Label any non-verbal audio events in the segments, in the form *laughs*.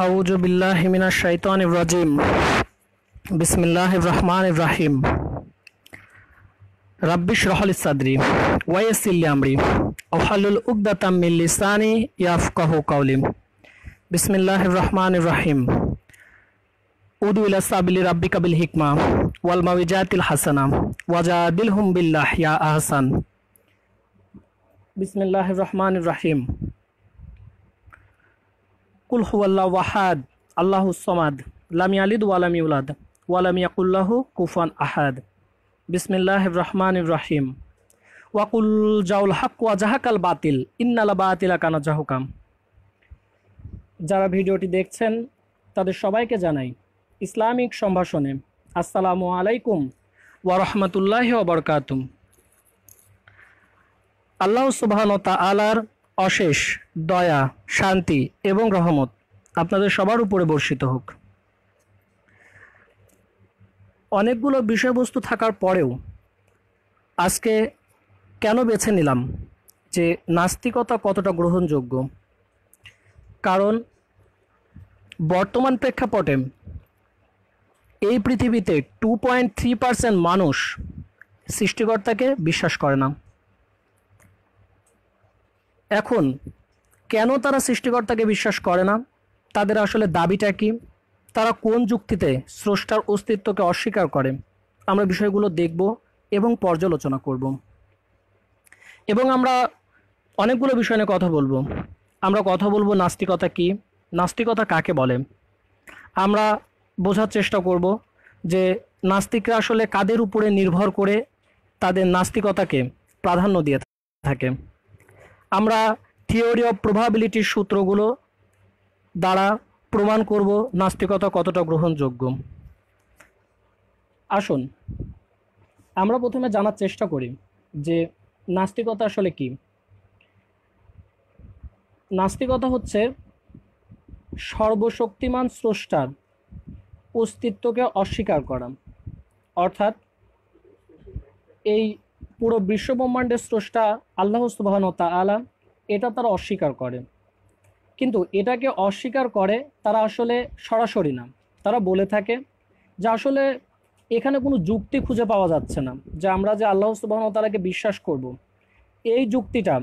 أعوذ بالله من الشيطان الرجيم بسم الله الرحمن الرحيم رب اشرح لي صدري ويسر لي أمري واحلل عقدة من لساني يفقهوا قولي بسم الله الرحمن الرحيم ادعو إلى سبيل ربك بالحكمة والموعظة الحسنة وجادلهم بالله يا أحسن بسم الله الرحمن الرحيم কুল হুয়াল্লা ওয়াহাদ আল্লাহ সমাদ লামি আলিদ ওয়ালামি উলাদ ওয়ালাম কুফান আহাদ বিসমিল্লাহ রহমান ইব্রাহিম ওয়াকুল জাউল হাক ওয়া জাহাকাল বাতিল ইন্নালা বাতিলা কানা জাহুকাম যারা ভিডিওটি দেখছেন তাদের সবাইকে জানাই ইসলামিক সম্ভাষণে আসসালামু আলাইকুম ওয়া ওবরকাতুম আল্লাহ সুবাহন আলার অশেষ দয়া শান্তি এবং রহমত আপনাদের সবার উপরে বর্ষিত হোক অনেকগুলো বিষয়বস্তু থাকার পরেও আজকে কেন বেছে নিলাম যে নাস্তিকতা কতটা গ্রহণযোগ্য কারণ বর্তমান প্রেক্ষাপটে এই পৃথিবীতে টু পয়েন্ট থ্রি পার্সেন্ট মানুষ সৃষ্টিকর্তাকে বিশ্বাস করে না এখন কেন তারা সৃষ্টিকর্তাকে বিশ্বাস করে না তাদের আসলে দাবিটা কি তারা কোন যুক্তিতে স্রষ্টার অস্তিত্বকে অস্বীকার করে আমরা বিষয়গুলো দেখব এবং পর্যালোচনা করব এবং আমরা অনেকগুলো বিষয় নিয়ে কথা বলবো আমরা কথা বলবো নাস্তিকতা কি নাস্তিকতা কাকে বলে আমরা বোঝার চেষ্টা করব যে নাস্তিকরা আসলে কাদের উপরে নির্ভর করে তাদের নাস্তিকতাকে প্রাধান্য দিয়ে থাকে আমরা থিওরি অফ প্রভাবিলিটির সূত্রগুলো দ্বারা প্রমাণ করব নাস্তিকতা কতটা গ্রহণযোগ্য আসুন আমরা প্রথমে জানার চেষ্টা করি যে নাস্তিকতা আসলে কি নাস্তিকতা হচ্ছে সর্বশক্তিমান স্রষ্টার অস্তিত্বকে অস্বীকার করা অর্থাৎ এই পুরো বিশ্বব্রহ্মাণ্ডের স্রষ্টা আল্লাহ সুবাহন আলা এটা তারা অস্বীকার করে কিন্তু এটাকে অস্বীকার করে তারা আসলে সরাসরি না তারা বলে থাকে যে আসলে এখানে কোনো যুক্তি খুঁজে পাওয়া যাচ্ছে না যে আমরা যে আল্লাহ সুবাহন তালাকে বিশ্বাস করব। এই যুক্তিটা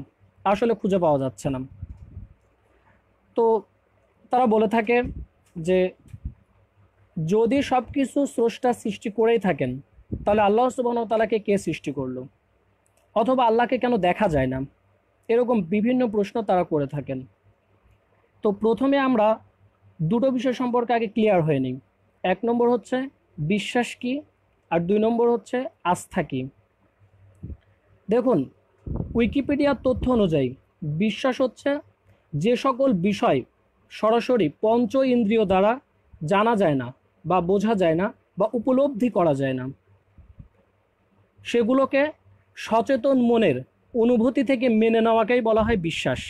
আসলে খুঁজে পাওয়া যাচ্ছে না তো তারা বলে থাকে যে যদি সব কিছু স্রষ্টা সৃষ্টি করেই থাকেন তাহলে আল্লাহ সুবাহতালাকে কে সৃষ্টি করলো অথবা আল্লাহকে কেন দেখা যায় না এরকম বিভিন্ন প্রশ্ন তারা করে থাকেন তো প্রথমে আমরা দুটো বিষয় সম্পর্কে আগে ক্লিয়ার হয়ে নিই এক নম্বর হচ্ছে বিশ্বাস কি আর দুই নম্বর হচ্ছে আস্থা কি দেখুন উইকিপিডিয়ার তথ্য অনুযায়ী বিশ্বাস হচ্ছে যে সকল বিষয় সরাসরি পঞ্চ ইন্দ্রিয় দ্বারা জানা যায় না বা বোঝা যায় না বা উপলব্ধি করা যায় না সেগুলোকে সচেতন মনের অনুভূতি থেকে মেনে নেওয়াকেই বলা হয় বিশ্বাস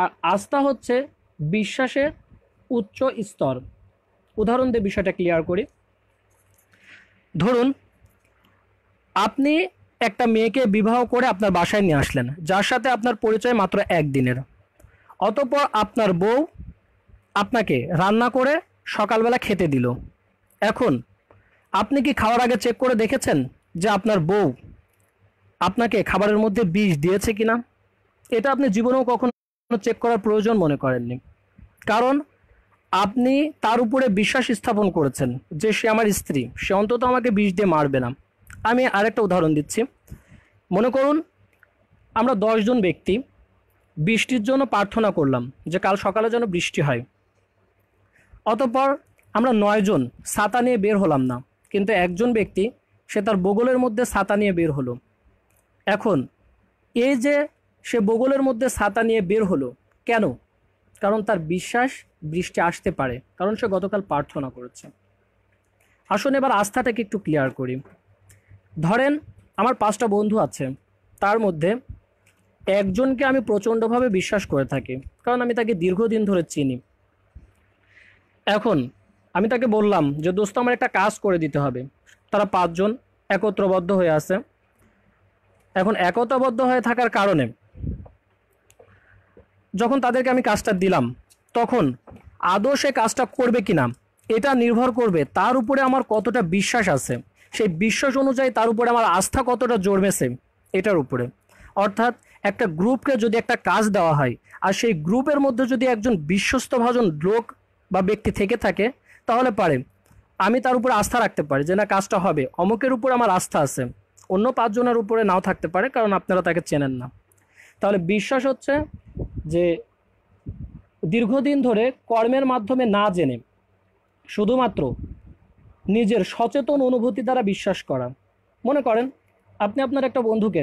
আর আস্থা হচ্ছে বিশ্বাসের উচ্চ স্তর উদাহরণ দিয়ে বিষয়টা ক্লিয়ার করি ধরুন আপনি একটা মেয়েকে বিবাহ করে আপনার বাসায় নিয়ে আসলেন যার সাথে আপনার পরিচয় মাত্র একদিনের অতপর আপনার বউ আপনাকে রান্না করে সকালবেলা খেতে দিল এখন আপনি কি খাওয়ার আগে চেক করে দেখেছেন যে আপনার বউ আপনাকে খাবারের মধ্যে বিষ দিয়েছে কি না এটা আপনি জীবনেও কখনো চেক করার প্রয়োজন মনে করেননি কারণ আপনি তার উপরে বিশ্বাস স্থাপন করেছেন যে সে আমার স্ত্রী সে অন্তত আমাকে বিষ দিয়ে মারবে না আমি আরেকটা উদাহরণ দিচ্ছি মনে করুন আমরা দশজন ব্যক্তি বৃষ্টির জন্য প্রার্থনা করলাম যে কাল সকালে যেন বৃষ্টি হয় অতঃপর আমরা নয়জন ছাতা নিয়ে বের হলাম না কিন্তু একজন ব্যক্তি সে তার বগলের মধ্যে ছাতা নিয়ে বের হলো এখন এই যে সে বগলের মধ্যে ছাতা নিয়ে বের হলো কেন কারণ তার বিশ্বাস বৃষ্টি আসতে পারে কারণ সে গতকাল প্রার্থনা করেছে আসুন এবার আস্থাটাকে একটু ক্লিয়ার করি ধরেন আমার পাঁচটা বন্ধু আছে তার মধ্যে একজনকে আমি প্রচণ্ডভাবে বিশ্বাস করে থাকি কারণ আমি তাকে দীর্ঘদিন ধরে চিনি এখন আমি তাকে বললাম যে দোস্ত আমার একটা কাজ করে দিতে হবে তারা পাঁচজন একত্রবদ্ধ হয়ে আছে এখন একতাবদ্ধ হয়ে থাকার কারণে যখন তাদেরকে আমি কাজটা দিলাম তখন আদৌ সে কাজটা করবে কি না এটা নির্ভর করবে তার উপরে আমার কতটা বিশ্বাস আছে সেই বিশ্বাস অনুযায়ী তার উপরে আমার আস্থা কতটা জন্মেছে এটার উপরে অর্থাৎ একটা গ্রুপকে যদি একটা কাজ দেওয়া হয় আর সেই গ্রুপের মধ্যে যদি একজন বিশ্বস্তভাজন লোক বা ব্যক্তি থেকে থাকে তাহলে পারে আমি তার উপর আস্থা রাখতে পারি যে না কাজটা হবে অমুকের উপর আমার আস্থা আছে অন্য পাঁচজনের উপরে নাও থাকতে পারে কারণ আপনারা তাকে চেনেন না তাহলে বিশ্বাস হচ্ছে যে দীর্ঘদিন ধরে কর্মের মাধ্যমে না জেনে শুধুমাত্র নিজের সচেতন অনুভূতি দ্বারা বিশ্বাস করা মনে করেন আপনি আপনার একটা বন্ধুকে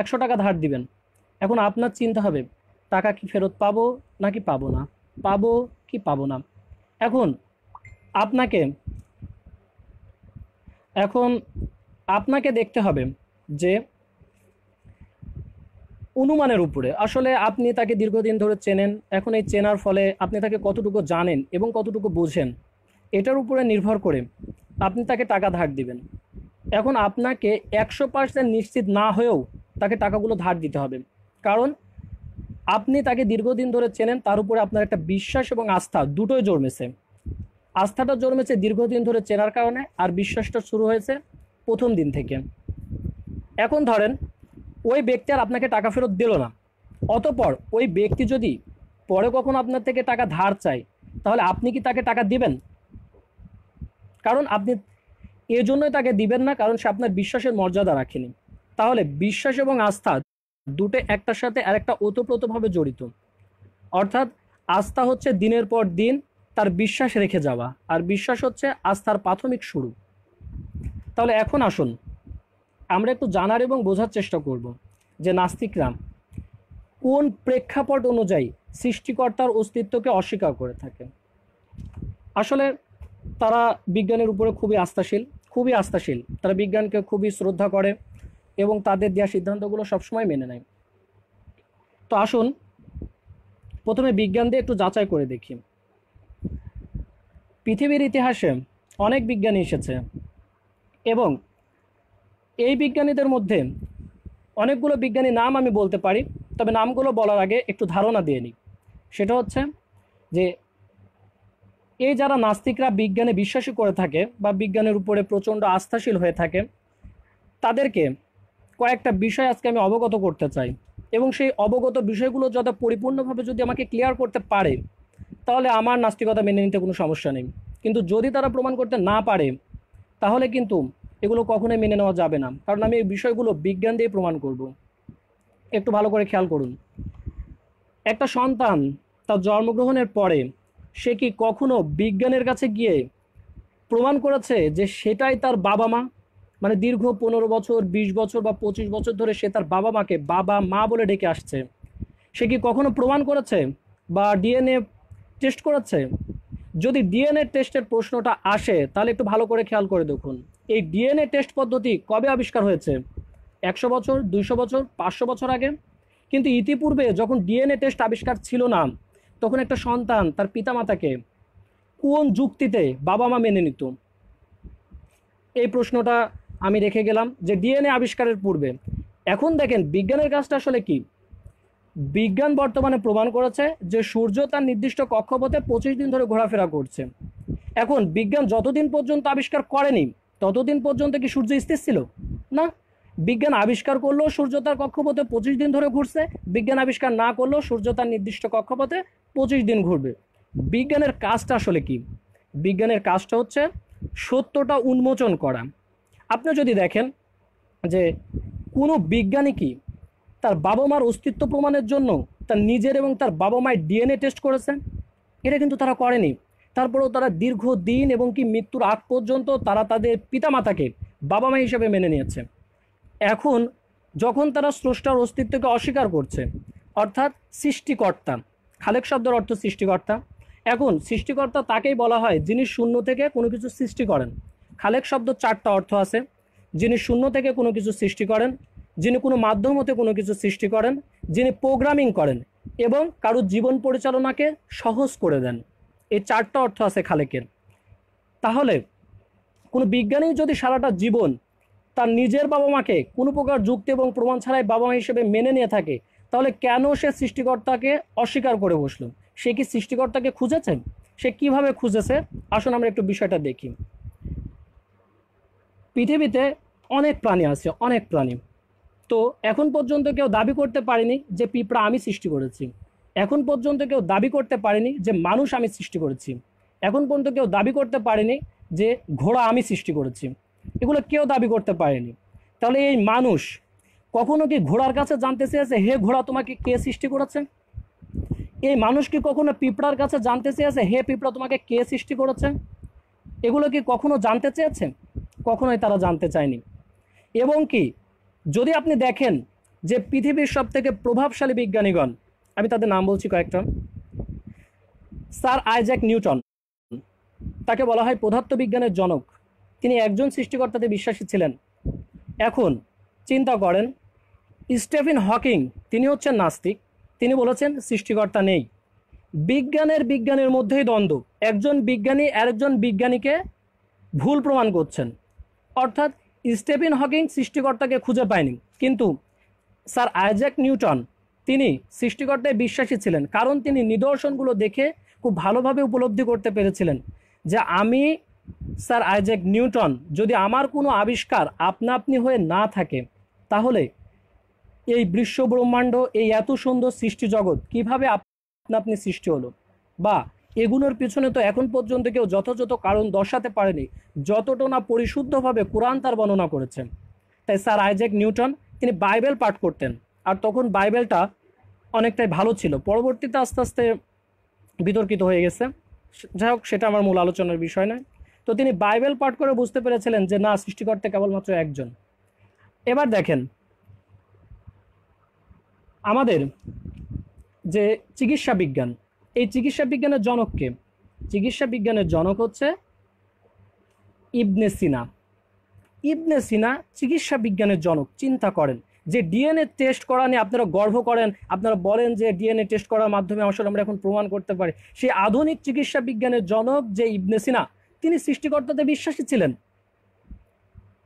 একশো টাকা ধার দিবেন এখন আপনার চিন্তা হবে টাকা কি ফেরত পাবো নাকি পাবো না পাবো কি পাবো না এখন আপনাকে এখন আপনাকে দেখতে হবে যে অনুমানের উপরে আসলে আপনি তাকে দীর্ঘদিন ধরে চেনেন এখন এই চেনার ফলে আপনি তাকে কতটুকু জানেন এবং কতটুকু বোঝেন এটার উপরে নির্ভর করে আপনি তাকে টাকা ধার দিবেন এখন আপনাকে একশো পার্সেন্ট নিশ্চিত না হয়েও তাকে টাকাগুলো ধার দিতে হবে কারণ আপনি তাকে দীর্ঘদিন ধরে চেনেন তার উপরে আপনার একটা বিশ্বাস এবং আস্থা দুটোই জন্মেছে আস্থাটা জন্মেছে দীর্ঘদিন ধরে চেনার কারণে আর বিশ্বাসটা শুরু হয়েছে প্রথম দিন থেকে এখন ধরেন ওই ব্যক্তি আর আপনাকে টাকা ফেরত দিল না অতপর ওই ব্যক্তি যদি পরে কখন আপনার থেকে টাকা ধার চায় তাহলে আপনি কি তাকে টাকা দিবেন কারণ আপনি এজন্যই তাকে দিবেন না কারণ সে আপনার বিশ্বাসের মর্যাদা রাখেনি তাহলে বিশ্বাস এবং আস্থা দুটো একটার সাথে আরেকটা ওতপ্রোতভাবে জড়িত অর্থাৎ আস্থা হচ্ছে দিনের পর দিন তার বিশ্বাস রেখে যাওয়া আর বিশ্বাস হচ্ছে আস্থার প্রাথমিক শুরু তাহলে এখন আসুন আমরা একটু জানার এবং বোঝার চেষ্টা করব যে নাস্তিকরা কোন প্রেক্ষাপট অনুযায়ী সৃষ্টিকর্তার অস্তিত্বকে অস্বীকার করে থাকে আসলে তারা বিজ্ঞানের উপরে খুবই আস্থাশীল খুবই আস্থাশীল তারা বিজ্ঞানকে খুবই শ্রদ্ধা করে এবং তাদের দেওয়া সিদ্ধান্তগুলো সবসময় মেনে নেয় তো আসুন প্রথমে বিজ্ঞান দিয়ে একটু যাচাই করে দেখি পৃথিবীর ইতিহাসে অনেক বিজ্ঞানী এসেছে এবং এই বিজ্ঞানীদের মধ্যে অনেকগুলো বিজ্ঞানীর নাম আমি বলতে পারি তবে নামগুলো বলার আগে একটু ধারণা দিয়ে নিই সেটা হচ্ছে যে এই যারা নাস্তিকরা বিজ্ঞানে বিশ্বাসী করে থাকে বা বিজ্ঞানের উপরে প্রচণ্ড আস্থাশীল হয়ে থাকে তাদেরকে কয়েকটা বিষয় আজকে আমি অবগত করতে চাই এবং সেই অবগত বিষয়গুলো যাতে পরিপূর্ণভাবে যদি আমাকে ক্লিয়ার করতে পারে তাহলে আমার নাস্তিকতা মেনে নিতে কোনো সমস্যা নেই কিন্তু যদি তারা প্রমাণ করতে না পারে তাহলে কিন্তু এগুলো কখনোই মেনে নেওয়া যাবে না কারণ আমি এই বিষয়গুলো বিজ্ঞান দিয়ে প্রমাণ করব একটু ভালো করে খেয়াল করুন একটা সন্তান তার জন্মগ্রহণের পরে সে কি কখনো বিজ্ঞানের কাছে গিয়ে প্রমাণ করেছে যে সেটাই তার বাবা মা মানে দীর্ঘ পনেরো বছর ২০ বছর বা ২৫ বছর ধরে সে তার বাবা মাকে বাবা মা বলে ডেকে আসছে সে কি কখনো প্রমাণ করেছে বা ডিএনএ টেস্ট করাচ্ছে যদি ডিএনএ টেস্টের প্রশ্নটা আসে তাহলে একটু ভালো করে খেয়াল করে দেখুন এই ডিএনএ টেস্ট পদ্ধতি কবে আবিষ্কার হয়েছে একশো বছর দুইশো বছর পাঁচশো বছর আগে কিন্তু ইতিপূর্বে যখন ডিএনএ টেস্ট আবিষ্কার ছিল না তখন একটা সন্তান তার পিতামাতাকে কোন যুক্তিতে বাবা মা মেনে নিত এই প্রশ্নটা আমি রেখে গেলাম যে ডিএনএ আবিষ্কারের পূর্বে এখন দেখেন বিজ্ঞানের কাজটা আসলে কী বিজ্ঞান বর্তমানে প্রমাণ করেছে যে সূর্য তার নির্দিষ্ট কক্ষপথে পঁচিশ দিন ধরে ঘোরাফেরা করছে এখন বিজ্ঞান যতদিন পর্যন্ত আবিষ্কার করেনি ততদিন পর্যন্ত কি সূর্য স্থির ছিল না বিজ্ঞান আবিষ্কার করলেও সূর্য তার কক্ষপথে পঁচিশ দিন ধরে ঘুরছে বিজ্ঞান আবিষ্কার না করলেও সূর্য তার নির্দিষ্ট কক্ষপথে পঁচিশ দিন ঘুরবে বিজ্ঞানের কাজটা আসলে কি বিজ্ঞানের কাজটা হচ্ছে সত্যটা উন্মোচন করা আপনি যদি দেখেন যে কোনো বিজ্ঞানী কি তার বাবা মার অস্তিত্ব প্রমাণের জন্য তার নিজের এবং তার বাবা মায়ের ডিএনএ টেস্ট করেছেন এটা কিন্তু তারা করেনি তারপরেও তারা দীর্ঘ দিন এবং কি মৃত্যুর আগ পর্যন্ত তারা তাদের পিতামাতাকে বাবা মা হিসেবে মেনে নিয়েছে এখন যখন তারা স্রষ্টার অস্তিত্বকে অস্বীকার করছে অর্থাৎ সৃষ্টিকর্তা খালেক শব্দের অর্থ সৃষ্টিকর্তা এখন সৃষ্টিকর্তা তাকেই বলা হয় যিনি শূন্য থেকে কোনো কিছু সৃষ্টি করেন খালেক শব্দ চারটা অর্থ আছে যিনি শূন্য থেকে কোনো কিছু সৃষ্টি করেন যিনি কোনো মাধ্যম হতে কোনো কিছু সৃষ্টি করেন যিনি প্রোগ্রামিং করেন এবং কারুর জীবন পরিচালনাকে সহজ করে দেন এই চারটা অর্থ আছে খালেকের তাহলে কোনো বিজ্ঞানী যদি সারাটা জীবন তার নিজের বাবা মাকে কোনো প্রকার যুক্তি এবং প্রমাণ ছাড়াই বাবা মা হিসেবে মেনে নিয়ে থাকে তাহলে কেন সে সৃষ্টিকর্তাকে অস্বীকার করে বসল সে কি সৃষ্টিকর্তাকে খুঁজেছে সে কিভাবে খুঁজেছে আসুন আমরা একটু বিষয়টা দেখি পৃথিবীতে অনেক প্রাণী আছে অনেক প্রাণী তো এখন পর্যন্ত কেউ দাবি করতে পারেনি যে পিঁপড়া আমি সৃষ্টি করেছি এখন পর্যন্ত কেউ দাবি করতে পারেনি যে মানুষ আমি সৃষ্টি করেছি এখন পর্যন্ত কেউ দাবি করতে পারেনি যে ঘোড়া আমি সৃষ্টি করেছি এগুলো কেউ দাবি করতে পারেনি তাহলে এই মানুষ কখনো কি ঘোড়ার কাছে জানতে চেয়েছে হে ঘোড়া তোমাকে কে সৃষ্টি করেছে এই মানুষ কি কখনো পিঁপড়ার কাছে জানতে চেয়েছে হে পিঁপড়া তোমাকে কে সৃষ্টি করেছে এগুলো কি কখনো জানতে চেয়েছে কখনোই তারা জানতে চায়নি এবং কি যদি আপনি দেখেন যে পৃথিবীর সব থেকে প্রভাবশালী বিজ্ঞানীগণ আমি তাদের নাম বলছি কয়েকটা স্যার আইজ্যাক নিউটন তাকে বলা হয় পদার্থবিজ্ঞানের জনক তিনি একজন সৃষ্টিকর্তাতে বিশ্বাসী ছিলেন এখন চিন্তা করেন স্টেফিন হকিং তিনি হচ্ছেন নাস্তিক তিনি বলেছেন সৃষ্টিকর্তা নেই বিজ্ঞানের বিজ্ঞানের মধ্যেই দ্বন্দ্ব একজন বিজ্ঞানী আরেকজন বিজ্ঞানীকে ভুল প্রমাণ করছেন অর্থাৎ স্টেফেন হকিং সৃষ্টিকর্তাকে খুঁজে পায়নি কিন্তু স্যার আইজ্যাক নিউটন তিনি সৃষ্টিকর্তায় বিশ্বাসী ছিলেন কারণ তিনি নিদর্শনগুলো দেখে খুব ভালোভাবে উপলব্ধি করতে পেরেছিলেন যে আমি স্যার আইজ্যাক নিউটন যদি আমার কোনো আবিষ্কার আপনা আপনি হয়ে না থাকে তাহলে এই বিশ্ব ব্রহ্মাণ্ড এই এত সুন্দর সৃষ্টি জগৎ কীভাবে আপনা আপনি সৃষ্টি হলো বা এগুলোর পিছনে তো এখন পর্যন্ত কেউ যথাযথ কারণ দর্শাতে পারেনি যতটা না পরিশুদ্ধভাবে কোরআন তার বর্ণনা করেছেন তাই স্যার আইজ্যাক নিউটন তিনি বাইবেল পাঠ করতেন আর তখন বাইবেলটা অনেকটাই ভালো ছিল পরবর্তীতে আস্তে আস্তে বিতর্কিত হয়ে গেছে যাই হোক সেটা আমার মূল আলোচনার বিষয় নয় তো তিনি বাইবেল পাঠ করে বুঝতে পেরেছিলেন যে না সৃষ্টিকর্তা কেবলমাত্র একজন এবার দেখেন আমাদের যে চিকিৎসা বিজ্ঞান এই চিকিৎসা বিজ্ঞানের জনককে চিকিৎসা বিজ্ঞানের জনক হচ্ছে ইবনে সিনা ইবনে সিনা চিকিৎসা বিজ্ঞানের জনক চিন্তা করেন যে ডিএনএ টেস্ট করা নিয়ে আপনারা গর্ব করেন আপনারা বলেন যে ডিএনএ টেস্ট করার মাধ্যমে আসলে আমরা এখন প্রমাণ করতে পারি সেই আধুনিক চিকিৎসা বিজ্ঞানের জনক যে ইবনে সিনা তিনি সৃষ্টিকর্তাতে বিশ্বাসী ছিলেন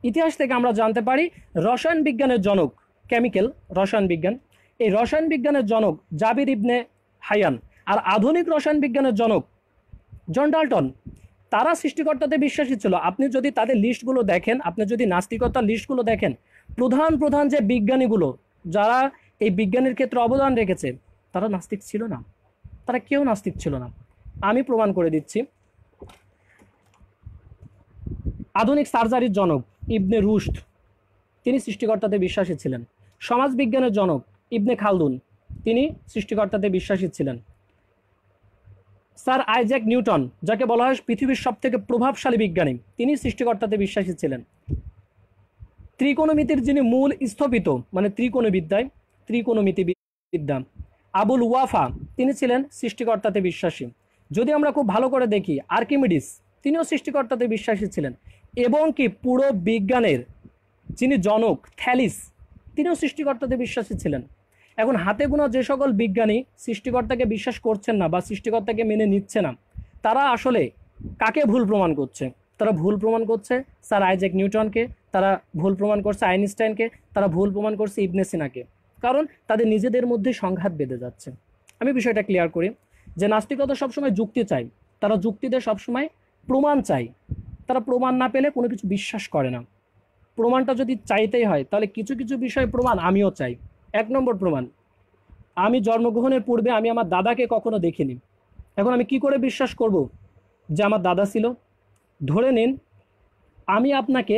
ইতিহাস থেকে আমরা জানতে পারি রসায়ন বিজ্ঞানের জনক কেমিক্যাল রসায়ন বিজ্ঞান এই রসায়ন বিজ্ঞানের জনক জাবির ইবনে হায়ান আর আধুনিক রসায়ন বিজ্ঞানের জনক জন ডাল্টন তারা সৃষ্টিকর্তাতে বিশ্বাসী ছিল আপনি যদি তাদের লিস্টগুলো দেখেন আপনি যদি নাস্তিকতার লিস্টগুলো দেখেন প্রধান প্রধান যে বিজ্ঞানীগুলো যারা এই বিজ্ঞানের ক্ষেত্রে অবদান রেখেছে তারা নাস্তিক ছিল না তারা কেউ নাস্তিক ছিল না আমি প্রমাণ করে দিচ্ছি আধুনিক সার্জারির জনক ইবনে রুস্ট তিনি সৃষ্টিকর্তাতে বিশ্বাসী ছিলেন সমাজবিজ্ঞানের জনক ইবনে খালদুন তিনি সৃষ্টিকর্তাতে বিশ্বাসী ছিলেন স্যার আইজ্যাক নিউটন যাকে বলা হয় পৃথিবীর সবথেকে প্রভাবশালী বিজ্ঞানী তিনি সৃষ্টিকর্তাতে বিশ্বাসী ছিলেন ত্রিকোণমিতির যিনি মূল স্থপিত মানে ত্রিকোণবিদ্যায় ত্রিকোণমিতি বিদ্যা আবুল ওয়াফা তিনি ছিলেন সৃষ্টিকর্তাতে বিশ্বাসী যদি আমরা খুব ভালো করে দেখি আর্কিমিডিস তিনিও সৃষ্টিকর্তাতে বিশ্বাসী ছিলেন এবং কি পুরো বিজ্ঞানের যিনি জনক থ্যালিস তিনিও সৃষ্টিকর্তাতে বিশ্বাসী ছিলেন এখন হাতে গোনা যে সকল বিজ্ঞানী সৃষ্টিকর্তাকে বিশ্বাস করছেন না বা সৃষ্টিকর্তাকে মেনে নিচ্ছে না তারা আসলে কাকে ভুল প্রমাণ করছে তারা ভুল প্রমাণ করছে স্যার আইজ্যাক নিউটনকে তারা ভুল প্রমাণ করছে আইনস্টাইনকে তারা ভুল প্রমাণ করছে ইবনে সিনাকে কারণ তাদের নিজেদের মধ্যে সংঘাত বেঁধে যাচ্ছে আমি বিষয়টা ক্লিয়ার করি যে নাস্তিকতা সবসময় যুক্তি চাই তারা যুক্তিতে সবসময় প্রমাণ চাই তারা প্রমাণ না পেলে কোনো কিছু বিশ্বাস করে না প্রমাণটা যদি চাইতেই হয় তাহলে কিছু কিছু বিষয়ে প্রমাণ আমিও চাই এক নম্বর প্রমাণ আমি জন্মগ্রহণের পূর্বে আমি আমার দাদাকে কখনো দেখিনি এখন আমি কি করে বিশ্বাস করব যে আমার দাদা ছিল ধরে নিন আমি আপনাকে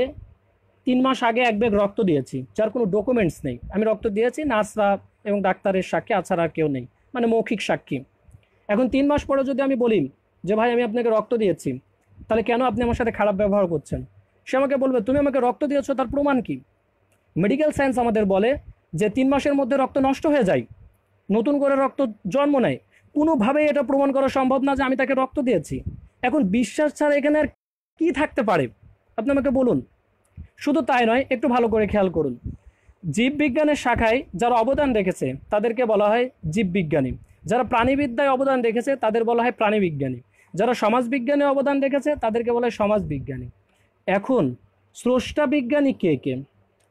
তিন মাস আগে এক ব্যাগ রক্ত দিয়েছি যার কোনো ডকুমেন্টস নেই আমি রক্ত দিয়েছি নার্সরা এবং ডাক্তারের সাক্ষী আছাড়া আর কেউ নেই মানে মৌখিক সাক্ষী এখন তিন মাস পরে যদি আমি বলি যে ভাই আমি আপনাকে রক্ত দিয়েছি তাহলে কেন আপনি আমার সাথে খারাপ ব্যবহার করছেন সে আমাকে বলবে তুমি আমাকে রক্ত দিয়েছ তার প্রমাণ কি মেডিকেল সায়েন্স আমাদের বলে যে তিন মাসের মধ্যে রক্ত নষ্ট হয়ে যায় নতুন করে রক্ত জন্ম নেয় কোনোভাবেই এটা প্রমাণ করা সম্ভব না যে আমি তাকে রক্ত দিয়েছি এখন বিশ্বাস ছাড়া এখানে আর কী থাকতে পারে আপনি আমাকে বলুন শুধু তাই নয় একটু ভালো করে খেয়াল করুন জীববিজ্ঞানের শাখায় যারা অবদান রেখেছে তাদেরকে বলা হয় জীববিজ্ঞানী যারা প্রাণীবিদ্যায় অবদান রেখেছে তাদের বলা হয় প্রাণীবিজ্ঞানী যারা সমাজবিজ্ঞানে অবদান রেখেছে তাদেরকে বলা হয় সমাজবিজ্ঞানী এখন স্রষ্টা বিজ্ঞানী কে কে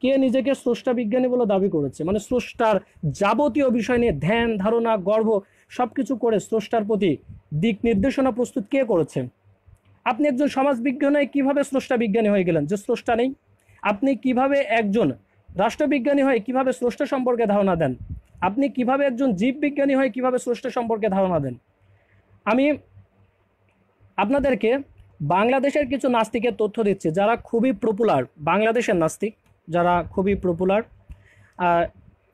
কে নিজেকে স্রষ্টা বিজ্ঞানী বলে দাবি করেছে মানে স্রষ্টার যাবতীয় বিষয় নিয়ে ধ্যান ধারণা গর্ব সব কিছু করে স্রষ্টার প্রতি দিক নির্দেশনা প্রস্তুত কে করেছেন আপনি একজন সমাজ বিজ্ঞানে কিভাবে স্রষ্টা বিজ্ঞানী হয়ে গেলেন যে স্রষ্টা নেই আপনি কিভাবে একজন রাষ্ট্রবিজ্ঞানী হয়ে কিভাবে স্রষ্টা সম্পর্কে ধারণা দেন আপনি কিভাবে একজন জীববিজ্ঞানী হয়ে কিভাবে স্রষ্টা সম্পর্কে ধারণা দেন আমি আপনাদেরকে বাংলাদেশের কিছু নাস্তিকের তথ্য দিচ্ছি যারা খুবই পপুলার বাংলাদেশের নাস্তিক যারা খুবই পপুলার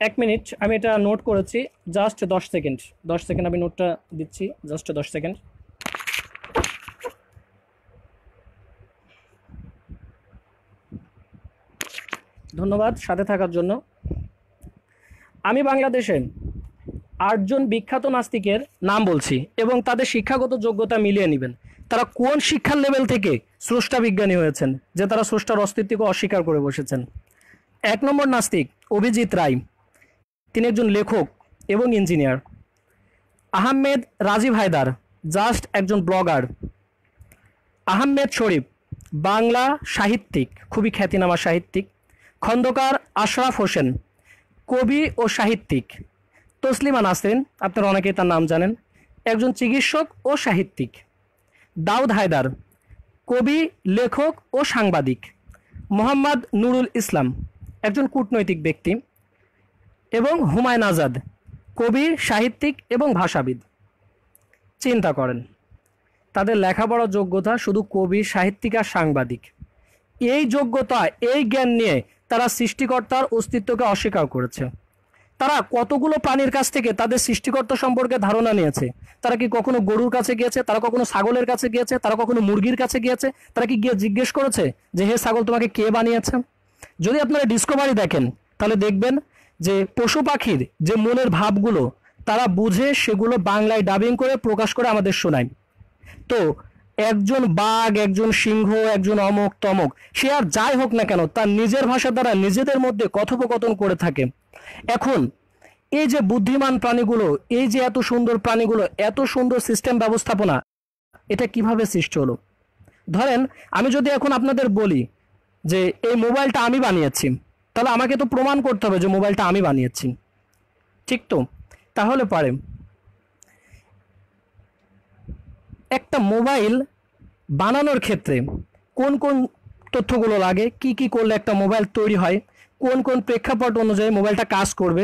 এক মিনিট আমি এটা নোট করেছি জাস্ট দশ সেকেন্ড দশ সেকেন্ড আমি নোটটা দিচ্ছি জাস্ট দশ সেকেন্ড ধন্যবাদ সাথে থাকার জন্য আমি বাংলাদেশে আটজন বিখ্যাত নাস্তিকের নাম বলছি এবং তাদের শিক্ষাগত যোগ্যতা মিলিয়ে নেবেন তারা কোন শিক্ষার লেভেল থেকে স্রষ্টা বিজ্ঞানী হয়েছেন যে তারা স্রষ্টার অস্তিত্বকে অস্বীকার করে বসেছেন এক নম্বর নাস্তিক অভিজিৎ রায় তিনি একজন লেখক এবং ইঞ্জিনিয়ার আহমেদ রাজীব হায়দার জাস্ট একজন ব্লগার আহমেদ শরীফ বাংলা সাহিত্যিক খুবই খ্যাতিনামা সাহিত্যিক খন্দকার আশরাফ হোসেন কবি ও সাহিত্যিক তসলিমা নাসরিন আপনারা অনেকেই তার নাম জানেন একজন চিকিৎসক ও সাহিত্যিক দাউদ হায়দার কবি লেখক ও সাংবাদিক মোহাম্মদ নুরুল ইসলাম একজন কূটনৈতিক ব্যক্তি এবং হুমায়ুন আজাদ কবি সাহিত্যিক এবং ভাষাবিদ চিন্তা করেন তাদের লেখাপড়ার যোগ্যতা শুধু কবি সাহিত্যিক আর সাংবাদিক এই যোগ্যতা এই জ্ঞান নিয়ে তারা সৃষ্টিকর্তার অস্তিত্বকে অস্বীকার করেছে তারা কতগুলো প্রাণীর কাছ থেকে তাদের সৃষ্টিকর্তা সম্পর্কে ধারণা নিয়েছে তারা কি কখনো গরুর কাছে গিয়েছে তারা কখনো ছাগলের কাছে গিয়েছে তারা কখনো মুরগির কাছে গিয়েছে তারা কি গিয়ে জিজ্ঞেস করেছে যে হে ছাগল তোমাকে কে বানিয়েছে যদি আপনারা ডিসকভারি দেখেন তাহলে দেখবেন যে পশু পাখির যে মনের ভাবগুলো তারা বুঝে সেগুলো বাংলায় ডাবিং করে প্রকাশ করে আমাদের শোনায় তো একজন বাঘ একজন সিংহ একজন অমক তমক সে আর যাই হোক না কেন তার নিজের ভাষা দ্বারা নিজেদের মধ্যে কথোপকথন করে থাকে এখন এই যে বুদ্ধিমান প্রাণীগুলো এই যে এত সুন্দর প্রাণীগুলো এত সুন্দর সিস্টেম ব্যবস্থাপনা এটা কিভাবে সৃষ্টি হলো ধরেন আমি যদি এখন আপনাদের বলি যে এই মোবাইলটা আমি বানিয়েছি তাহলে আমাকে তো প্রমাণ করতে হবে যে মোবাইলটা আমি বানিয়েছি ঠিক তো তাহলে পারে একটা মোবাইল বানানোর ক্ষেত্রে কোন কোন তথ্যগুলো লাগে কি কি করলে একটা মোবাইল তৈরি হয় কোন কোন প্রেক্ষাপট অনুযায়ী মোবাইলটা কাজ করবে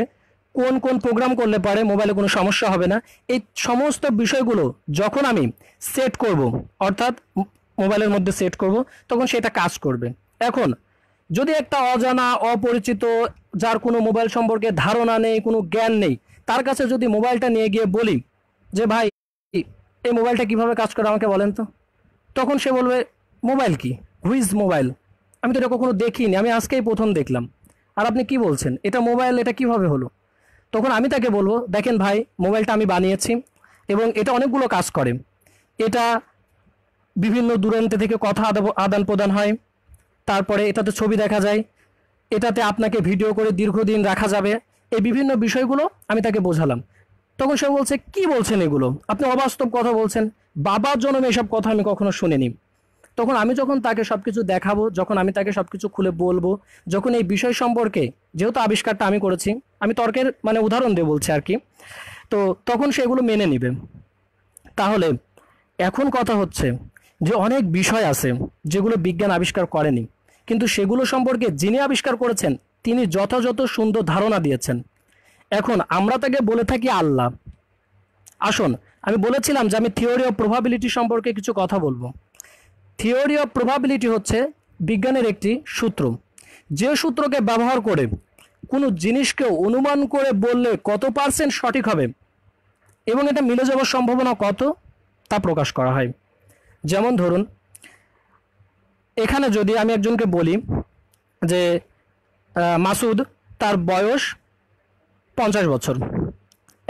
কোন কোন প্রোগ্রাম করলে পারে মোবাইলে কোনো সমস্যা হবে না এই সমস্ত বিষয়গুলো যখন আমি সেট করব অর্থাৎ মোবাইলের মধ্যে সেট করব তখন সেটা কাজ করবে এখন যদি একটা অজানা অপরিচিত যার কোনো মোবাইল সম্পর্কে ধারণা নেই কোনো জ্ঞান নেই তার কাছে যদি মোবাইলটা নিয়ে গিয়ে বলি যে ভাই এই মোবাইলটা কিভাবে কাজ করে আমাকে বলেন তো তখন সে বলবে মোবাইল কি হুইজ মোবাইল আমি তো এটা কখনো দেখিনি আমি আজকেই প্রথম দেখলাম আর আপনি কি বলছেন এটা মোবাইল এটা কিভাবে হলো তখন আমি তাকে বলবো দেখেন ভাই মোবাইলটা আমি বানিয়েছি এবং এটা অনেকগুলো কাজ করে এটা বিভিন্ন দূরান্তে থেকে কথা আদান প্রদান হয় তারপরে এটাতে ছবি দেখা যায় এটাতে আপনাকে ভিডিও করে দীর্ঘদিন রাখা যাবে এই বিভিন্ন বিষয়গুলো আমি তাকে বোঝালাম তখন সে বলছে কি বলছেন এগুলো আপনি অবাস্তব কথা বলছেন বাবার জন্য এসব কথা আমি কখনো শুনিনি তখন আমি যখন তাকে সব কিছু দেখাবো যখন আমি তাকে সব কিছু খুলে বলবো যখন এই বিষয় সম্পর্কে যেহেতু আবিষ্কারটা আমি করেছি আমি তর্কের মানে উদাহরণ দিয়ে বলছি আর কি তো তখন সেগুলো মেনে নিবে তাহলে এখন কথা হচ্ছে যে অনেক বিষয় আছে যেগুলো বিজ্ঞান আবিষ্কার করেনি কিন্তু সেগুলো সম্পর্কে যিনি আবিষ্কার করেছেন তিনি যথাযথ সুন্দর ধারণা দিয়েছেন এখন আমরা তাকে বলে থাকি আল্লাহ আসুন আমি বলেছিলাম যে আমি থিওরি অফ প্রভাবিলিটি সম্পর্কে কিছু কথা বলবো থিওরি অফ প্রভাবিলিটি হচ্ছে বিজ্ঞানের একটি সূত্র যে সূত্রকে ব্যবহার করে কোনো জিনিসকে অনুমান করে বললে কত পার্সেন্ট সঠিক হবে এবং এটা মিলে যাওয়ার সম্ভাবনা কত তা প্রকাশ করা হয় যেমন ধরুন এখানে যদি আমি একজনকে বলি যে মাসুদ তার বয়স পঞ্চাশ বছর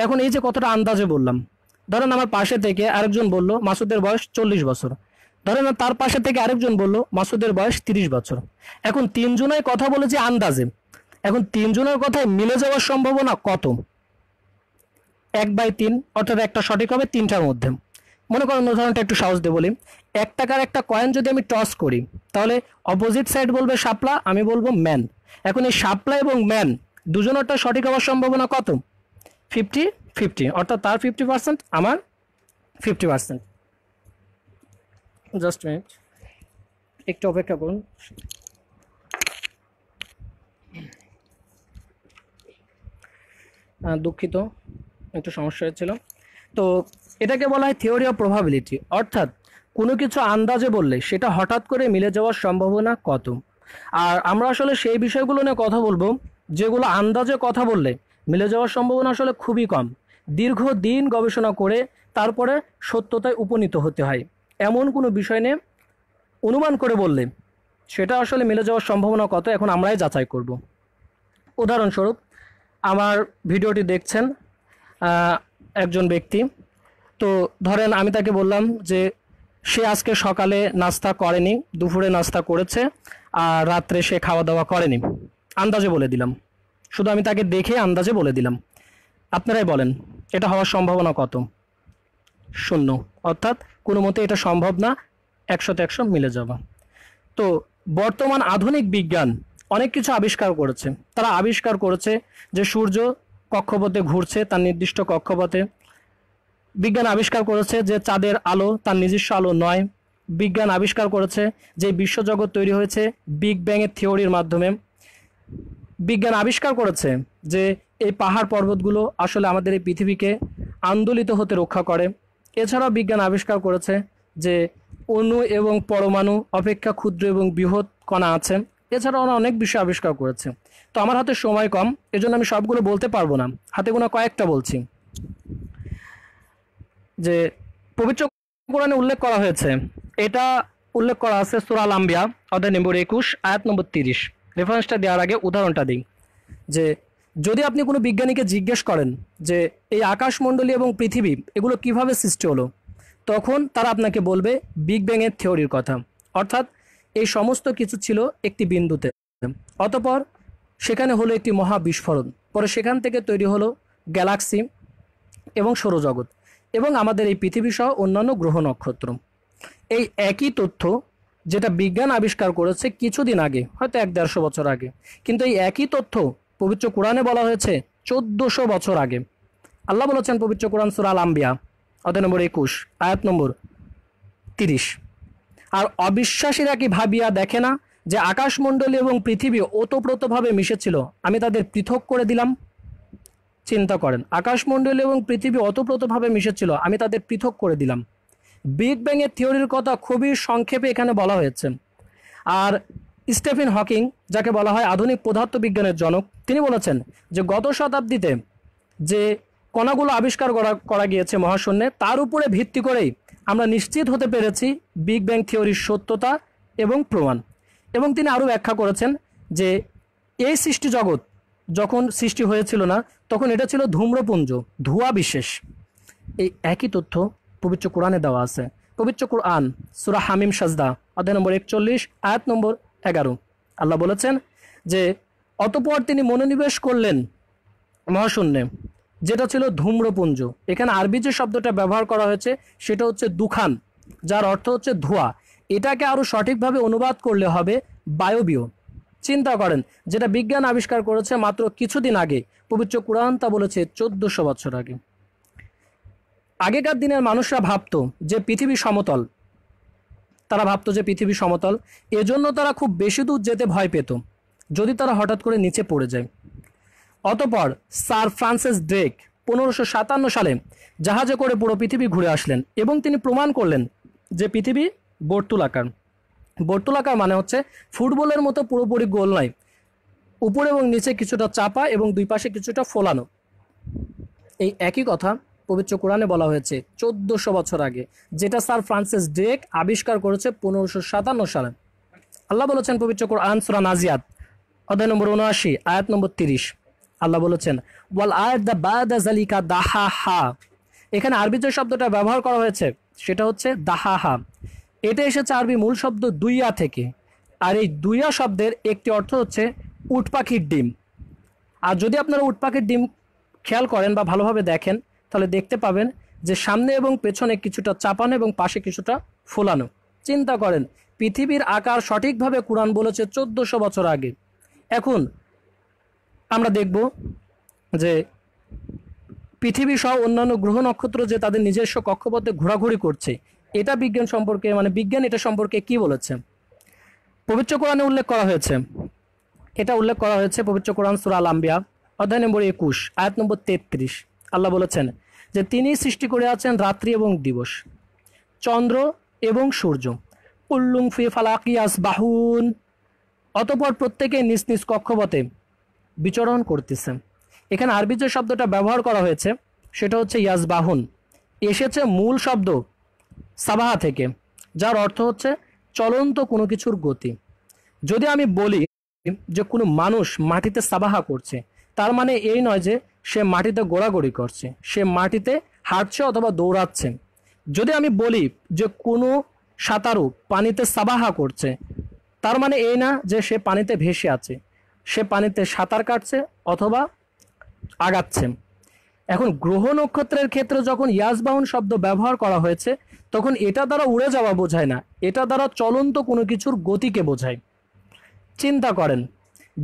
এখন এই যে কতটা আন্দাজে বললাম ধরেন আমার পাশে থেকে আরেকজন বলল মাসুদের বয়স চল্লিশ বছর ধরেন তার পাশে থেকে আরেকজন বলল মাসুদের বয়স তিরিশ বছর এখন তিনজনের কথা বলেছে আন্দাজে এখন তিনজনের কথায় মিলে যাওয়ার সম্ভাবনা কত এক বাই তিন অর্থাৎ একটা সঠিক হবে তিনটার মধ্যে মনে করেন উদাহরণটা একটু সাহস দিয়ে বলি এক টাকার একটা কয়েন যদি আমি টস করি তাহলে অপোজিট সাইড বলবে সাপলা আমি বলবো ম্যান এখন এই সাপলা এবং ম্যান দুজনেরটা সঠিক হওয়ার সম্ভাবনা কত ফিফটি ফিফটি অর্থাৎ তার ফিফটি পার্সেন্ট আমার ফিফটি পার্সেন্ট জাস্ট মিনিট একটু অপেক্ষা করুন দুঃখিত একটু সমস্যা হয়েছিল তো এটাকে বলা হয় থিওরি অফ প্রভাবিলিটি অর্থাৎ কোনো কিছু আন্দাজে বললে সেটা হঠাৎ করে মিলে যাওয়ার সম্ভাবনা কত আর আমরা আসলে সেই বিষয়গুলো নিয়ে কথা বলবো যেগুলো আন্দাজে কথা বললে মিলে যাওয়ার সম্ভাবনা আসলে খুবই কম দীর্ঘ দিন গবেষণা করে তারপরে সত্যতায় উপনীত হতে হয় এমন কোনো বিষয় নিয়ে অনুমান করে বললে সেটা আসলে মিলে যাওয়ার সম্ভাবনা কত এখন আমরাই যাচাই করব উদাহরণস্বরূপ আমার ভিডিওটি দেখছেন একজন ব্যক্তি তো ধরেন আমি তাকে বললাম যে সে আজকে সকালে নাস্তা করেনি দুপুরে নাস্তা করেছে আর রাত্রে সে খাওয়া দাওয়া করেনি আন্দাজে বলে দিলাম শুধু আমি তাকে দেখে আন্দাজে বলে দিলাম আপনারাই বলেন এটা হওয়ার সম্ভাবনা কত শূন্য অর্থাৎ কোনো মতে এটা সম্ভব না একশোতে একশো মিলে যাওয়া তো বর্তমান আধুনিক বিজ্ঞান অনেক কিছু আবিষ্কার করেছে তারা আবিষ্কার করেছে যে সূর্য কক্ষপথে ঘুরছে তার নির্দিষ্ট কক্ষপথে বিজ্ঞান আবিষ্কার করেছে যে চাঁদের আলো তার নিজস্ব আলো নয় বিজ্ঞান আবিষ্কার করেছে যে বিশ্বজগৎ তৈরি হয়েছে বিগ ব্যাংয়ের থিওরির মাধ্যমে বিজ্ঞান আবিষ্কার করেছে যে এই পাহাড় পর্বতগুলো আসলে আমাদের এই পৃথিবীকে আন্দোলিত হতে রক্ষা করে এছাড়াও বিজ্ঞান আবিষ্কার করেছে যে অণু এবং পরমাণু অপেক্ষা ক্ষুদ্র এবং বৃহৎ কণা আছে এছাড়াও ওরা অনেক বিষয় আবিষ্কার করেছে তো আমার হাতে সময় কম এজন্য আমি সবগুলো বলতে পারবো না হাতে গোনা কয়েকটা বলছি যে পবিত্র কোরআনে উল্লেখ করা হয়েছে এটা উল্লেখ করা আছে সুরাল আম্বিয়া অধ্যায় নম্বর একুশ আয়াত নম্বর তিরিশ রেফারেন্সটা দেওয়ার আগে উদাহরণটা দিই যে যদি আপনি কোনো বিজ্ঞানীকে জিজ্ঞেস করেন যে এই আকাশমণ্ডলী এবং পৃথিবী এগুলো কিভাবে সৃষ্টি হলো তখন তারা আপনাকে বলবে বিগ ব্যাংয়ের থিওরির কথা অর্থাৎ এই সমস্ত কিছু ছিল একটি বিন্দুতে অতপর সেখানে হলো একটি মহা বিস্ফোরণ পরে সেখান থেকে তৈরি হলো গ্যালাক্সি এবং সৌরজগৎ এবং আমাদের এই পৃথিবী সহ অন্যান্য গ্রহ নক্ষত্র এই একই তথ্য যেটা বিজ্ঞান আবিষ্কার করেছে কিছুদিন আগে হয়তো এক দেড়শো বছর আগে কিন্তু এই একই তথ্য পবিত্র কোরআনে বলা হয়েছে চোদ্দোশো বছর আগে আল্লাহ বলেছেন পবিত্র কোরআন সুরাল আম্বিয়া অধ্যায় নম্বর একুশ আয়াত নম্বর তিরিশ আর অবিশ্বাসীরা কি ভাবিয়া দেখে না যে আকাশমণ্ডলী এবং পৃথিবী ওতপ্রোতভাবে মিশেছিল আমি তাদের পৃথক করে দিলাম চিন্তা করেন আকাশমণ্ডলী এবং পৃথিবী অতপ্রতভাবে মিশেছিল আমি তাদের পৃথক করে দিলাম বিগ ব্যাং এর থিওরির কথা খুবই সংক্ষেপে এখানে বলা হয়েছে আর স্টেফেন হকিং যাকে বলা হয় আধুনিক পদার্থবিজ্ঞানের জনক তিনি বলেছেন যে গত শতাব্দীতে যে কণাগুলো আবিষ্কার করা করা গিয়েছে মহাশূন্যে তার উপরে ভিত্তি করেই আমরা নিশ্চিত হতে পেরেছি বিগ ব্যাং থিওরির সত্যতা এবং প্রমাণ এবং তিনি আরও ব্যাখ্যা করেছেন যে এই সৃষ্টি জগৎ যখন সৃষ্টি হয়েছিল না তখন এটা ছিল ধূম্রপুঞ্জ ধোয়া বিশেষ এই একই তথ্য পবিত্র কোরআনে দেওয়া আছে পবিত্র কোরআন সুরা হামিম সাজদা অধ্যায় নম্বর একচল্লিশ আয়াত নম্বর এগারো আল্লাহ বলেছেন যে অতপর তিনি মনোনিবেশ করলেন মহাশূন্যে যেটা ছিল ধূম্রপুঞ্জ এখানে আরবি যে শব্দটা ব্যবহার করা হয়েছে সেটা হচ্ছে দুখান যার অর্থ হচ্ছে ধোয়া এটাকে আরও সঠিকভাবে অনুবাদ করলে হবে বায়বীয় চিন্তা করেন যেটা বিজ্ঞান আবিষ্কার করেছে মাত্র কিছুদিন আগে পবিত্র কোরআন তা বলেছে চোদ্দশো বছর আগে আগেকার দিনের মানুষরা ভাবত যে পৃথিবী সমতল তারা ভাবত যে পৃথিবী সমতল এজন্য তারা খুব বেশি দূর যেতে ভয় পেত যদি তারা হঠাৎ করে নিচে পড়ে যায় অতপর স্যার ফ্রান্সিস ড্রেক পনেরোশো সাতান্ন সালে জাহাজে করে পুরো পৃথিবী ঘুরে আসলেন এবং তিনি প্রমাণ করলেন যে পৃথিবী বর্তুলাকার বর্তুলাকার মানে হচ্ছে ফুটবলের মতো পুরোপুরি গোল নয় উপরে এবং নিচে কিছুটা চাপা এবং দুই পাশে কিছুটা ফোলানো এই একই কথা পবিত্র কোরআনে বলা হয়েছে চোদ্দশো বছর আগে যেটা স্যার ফ্রান্সিস ডেক আবিষ্কার করেছে পনেরোশো সাতান্ন সালে আল্লাহ বলেছেন পবিত্র কোরআন সুরা নাজিয়াত অধ্যায় নম্বর উনআশি আয়াত নম্বর তিরিশ আল্লাহ বলেছেন ওয়াল আয়াত দা বাদিকা জালিকা দাহা হা এখানে আরবি যে শব্দটা ব্যবহার করা হয়েছে সেটা হচ্ছে দাহা হা এটা এসেছে আরবি মূল শব্দ দুইয়া থেকে আর এই দুইয়া শব্দের একটি অর্থ হচ্ছে উটপাখির ডিম আর যদি আপনারা উটপাখির ডিম খেয়াল করেন বা ভালোভাবে দেখেন তাহলে দেখতে পাবেন যে সামনে এবং পেছনে কিছুটা চাপানো এবং পাশে কিছুটা ফোলানো চিন্তা করেন পৃথিবীর আকার সঠিকভাবে কোরআন বলেছে চোদ্দোশো বছর আগে এখন আমরা দেখব যে পৃথিবী সহ অন্যান্য গ্রহ নক্ষত্র যে তাদের নিজস্ব কক্ষপথে ঘোরাঘুরি করছে এটা বিজ্ঞান সম্পর্কে মানে বিজ্ঞান এটা সম্পর্কে কি বলেছে পবিত্র কোরআনে উল্লেখ করা হয়েছে এটা উল্লেখ করা হয়েছে পবিত্র কোরআন সুরাল আম্বিয়া অধ্যায় নম্বর একুশ আয়াত নম্বর তেত্রিশ আল্লাহ বলেছেন যে তিনি সৃষ্টি করে আছেন রাত্রি এবং দিবস চন্দ্র এবং সূর্য উল্লুং ফি ফালাকিয়াস বাহুন অতপর প্রত্যেকে নিজ নিজ কক্ষপথে বিচরণ করতেছে এখানে আরবি যে শব্দটা ব্যবহার করা হয়েছে সেটা হচ্ছে বাহুন এসেছে মূল শব্দ সাবাহা থেকে যার অর্থ হচ্ছে চলন্ত কোনো কিছুর গতি যদি আমি বলি যে কোনো মানুষ মাটিতে সাবাহা করছে তার মানে এই নয় যে সে মাটিতে গোড়াগড়ি করছে সে মাটিতে হাঁটছে অথবা দৌড়াচ্ছে যদি আমি বলি যে কোনো সাঁতারু পানিতে সাবাহা করছে তার মানে এই না যে সে পানিতে ভেসে আছে সে পানিতে সাঁতার কাটছে অথবা আগাচ্ছে এখন গ্রহ নক্ষত্রের ক্ষেত্রে যখন ইয়াসবাহন শব্দ ব্যবহার করা হয়েছে তখন এটা দ্বারা উড়ে যাওয়া বোঝায় না এটা দ্বারা চলন্ত কোনো কিছুর গতিকে বোঝায় চিন্তা করেন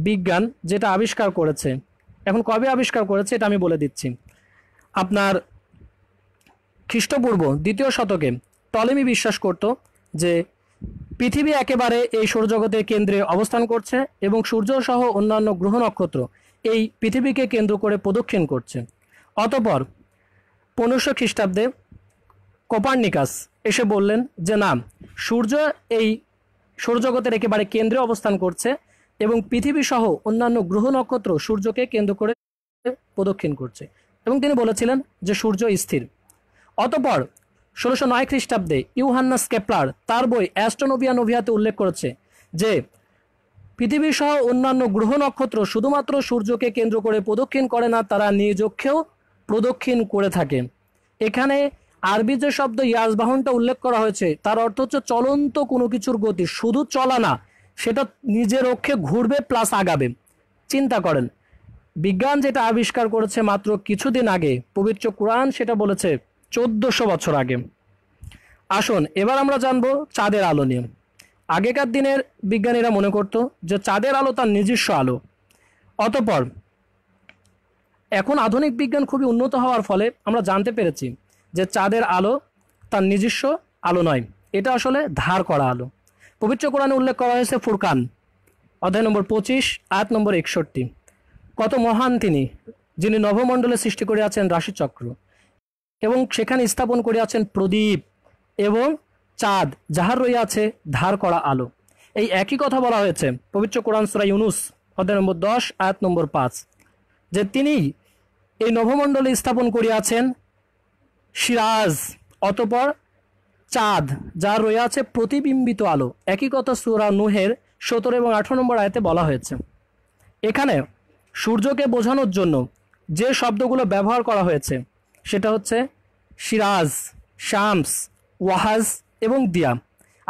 বিজ্ঞান যেটা আবিষ্কার করেছে এখন কবে আবিষ্কার করেছে এটা আমি বলে দিচ্ছি আপনার খ্রিস্টপূর্ব দ্বিতীয় শতকে টলেমি বিশ্বাস করত যে পৃথিবী একেবারে এই সূর্যগতের কেন্দ্রে অবস্থান করছে এবং সূর্য সহ অন্যান্য গ্রহ নক্ষত্র এই পৃথিবীকে কেন্দ্র করে প্রদক্ষিণ করছে অতপর পনেরোশো খ্রিস্টাব্দে কোপার্নিকাস এসে বললেন যে না সূর্য এই সৌরজগতের একেবারে কেন্দ্রে অবস্থান করছে এবং পৃথিবী সহ অন্যান্য গ্রহ নক্ষত্র সূর্যকে কেন্দ্র করে প্রদক্ষিণ করছে এবং তিনি বলেছিলেন যে সূর্য স্থির অতপর ষোলোশো নয় খ্রিস্টাব্দে ইউহান্নাস কেপলার তার বই অ্যাস্ট্রোনোভিয়া নোভিয়াতে উল্লেখ করেছে যে পৃথিবী সহ অন্যান্য গ্রহ নক্ষত্র শুধুমাত্র সূর্যকে কেন্দ্র করে প্রদক্ষিণ করে না তারা নিজক্ষেও প্রদক্ষিণ করে থাকে এখানে আরবি যে শব্দ ইয়াজবাহনটা উল্লেখ করা হয়েছে তার অর্থ হচ্ছে চলন্ত কোনো কিছুর গতি শুধু চলা না সেটা নিজের অক্ষে ঘুরবে প্লাস আগাবে চিন্তা করেন বিজ্ঞান যেটা আবিষ্কার করেছে মাত্র কিছুদিন আগে পবিত্র কোরআন সেটা বলেছে চোদ্দশো বছর আগে আসুন এবার আমরা জানবো চাঁদের আলো নিয়ে আগেকার দিনের বিজ্ঞানীরা মনে করত যে চাঁদের আলো তার নিজস্ব আলো অতপর এখন আধুনিক বিজ্ঞান খুবই উন্নত হওয়ার ফলে আমরা জানতে পেরেছি যে চাঁদের আলো তার নিজস্ব আলো নয় এটা আসলে ধার করা আলো পবিত্র কোরআনে উল্লেখ করা হয়েছে ফুরকান অধ্যায় নম্বর পঁচিশ আয়াত নম্বর একষট্টি কত মহান তিনি যিনি নবমণ্ডলে সৃষ্টি করে আছেন রাশিচক্র এবং সেখানে স্থাপন করে আছেন প্রদীপ এবং চাঁদ যাহার রয়ে আছে ধার করা আলো এই একই কথা বলা হয়েছে পবিত্র কোরআন সুরাই ইউনুস অধ্যায় নম্বর দশ আয়াত নম্বর পাঁচ যে তিনি এই নবমণ্ডলে স্থাপন করিয়াছেন সিরাজ অতপর চাঁদ যা রয়ে আছে প্রতিবিম্বিত আলো একই কথা সুরা নুহের সতেরো এবং আঠারো নম্বর আয়তে বলা হয়েছে এখানে সূর্যকে বোঝানোর জন্য যে শব্দগুলো ব্যবহার করা হয়েছে সেটা হচ্ছে সিরাজ শামস ওয়াহাজ এবং দিয়া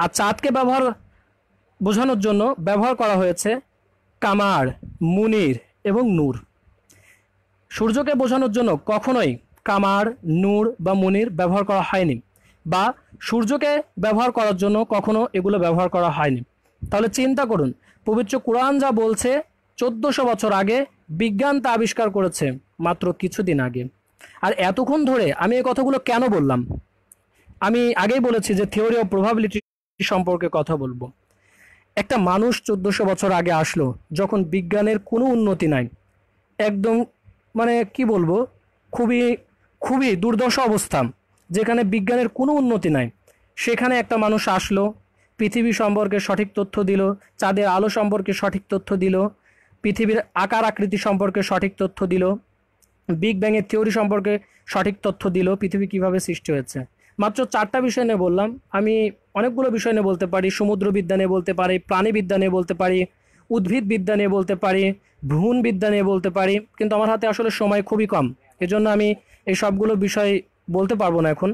আর চাঁদকে ব্যবহার বোঝানোর জন্য ব্যবহার করা হয়েছে কামার মুনির এবং নূর সূর্যকে বোঝানোর জন্য কখনোই কামার নূর বা মুনির ব্যবহার করা হয়নি বা সূর্যকে ব্যবহার করার জন্য কখনো এগুলো ব্যবহার করা হয়নি তাহলে চিন্তা করুন পবিত্র কোরআন যা বলছে চোদ্দশো বছর আগে বিজ্ঞান তা আবিষ্কার করেছে মাত্র কিছুদিন আগে আর এতক্ষণ ধরে আমি এই কথাগুলো কেন বললাম আমি আগেই বলেছি যে থিওরি অফ প্রভাবিলিটি সম্পর্কে কথা বলবো একটা মানুষ চোদ্দশো বছর আগে আসলো যখন বিজ্ঞানের কোনো উন্নতি নাই একদম মানে কি বলবো খুবই খুবই দুর্দশা অবস্থা যেখানে বিজ্ঞানের কোনো উন্নতি নাই সেখানে একটা মানুষ আসলো পৃথিবী সম্পর্কে সঠিক তথ্য দিল চাঁদের আলো সম্পর্কে সঠিক তথ্য দিল পৃথিবীর আকার আকৃতি সম্পর্কে সঠিক তথ্য দিল বিগ ব্যাংয়ের থিওরি সম্পর্কে সঠিক তথ্য দিল পৃথিবী কিভাবে সৃষ্টি হয়েছে মাত্র চারটা বিষয় নিয়ে বললাম আমি অনেকগুলো বিষয় নিয়ে বলতে পারি সমুদ্রবিদ্যা নিয়ে বলতে পারি প্রাণীবিদ্যা নিয়ে বলতে পারি উদ্ভিদ বিদ্যা নিয়ে বলতে পারি ভ্রূণ বিদ্যা নিয়ে বলতে পারি কিন্তু আমার হাতে আসলে সময় খুবই কম এজন্য আমি এই সবগুলো বিষয় বলতে পারবো না এখন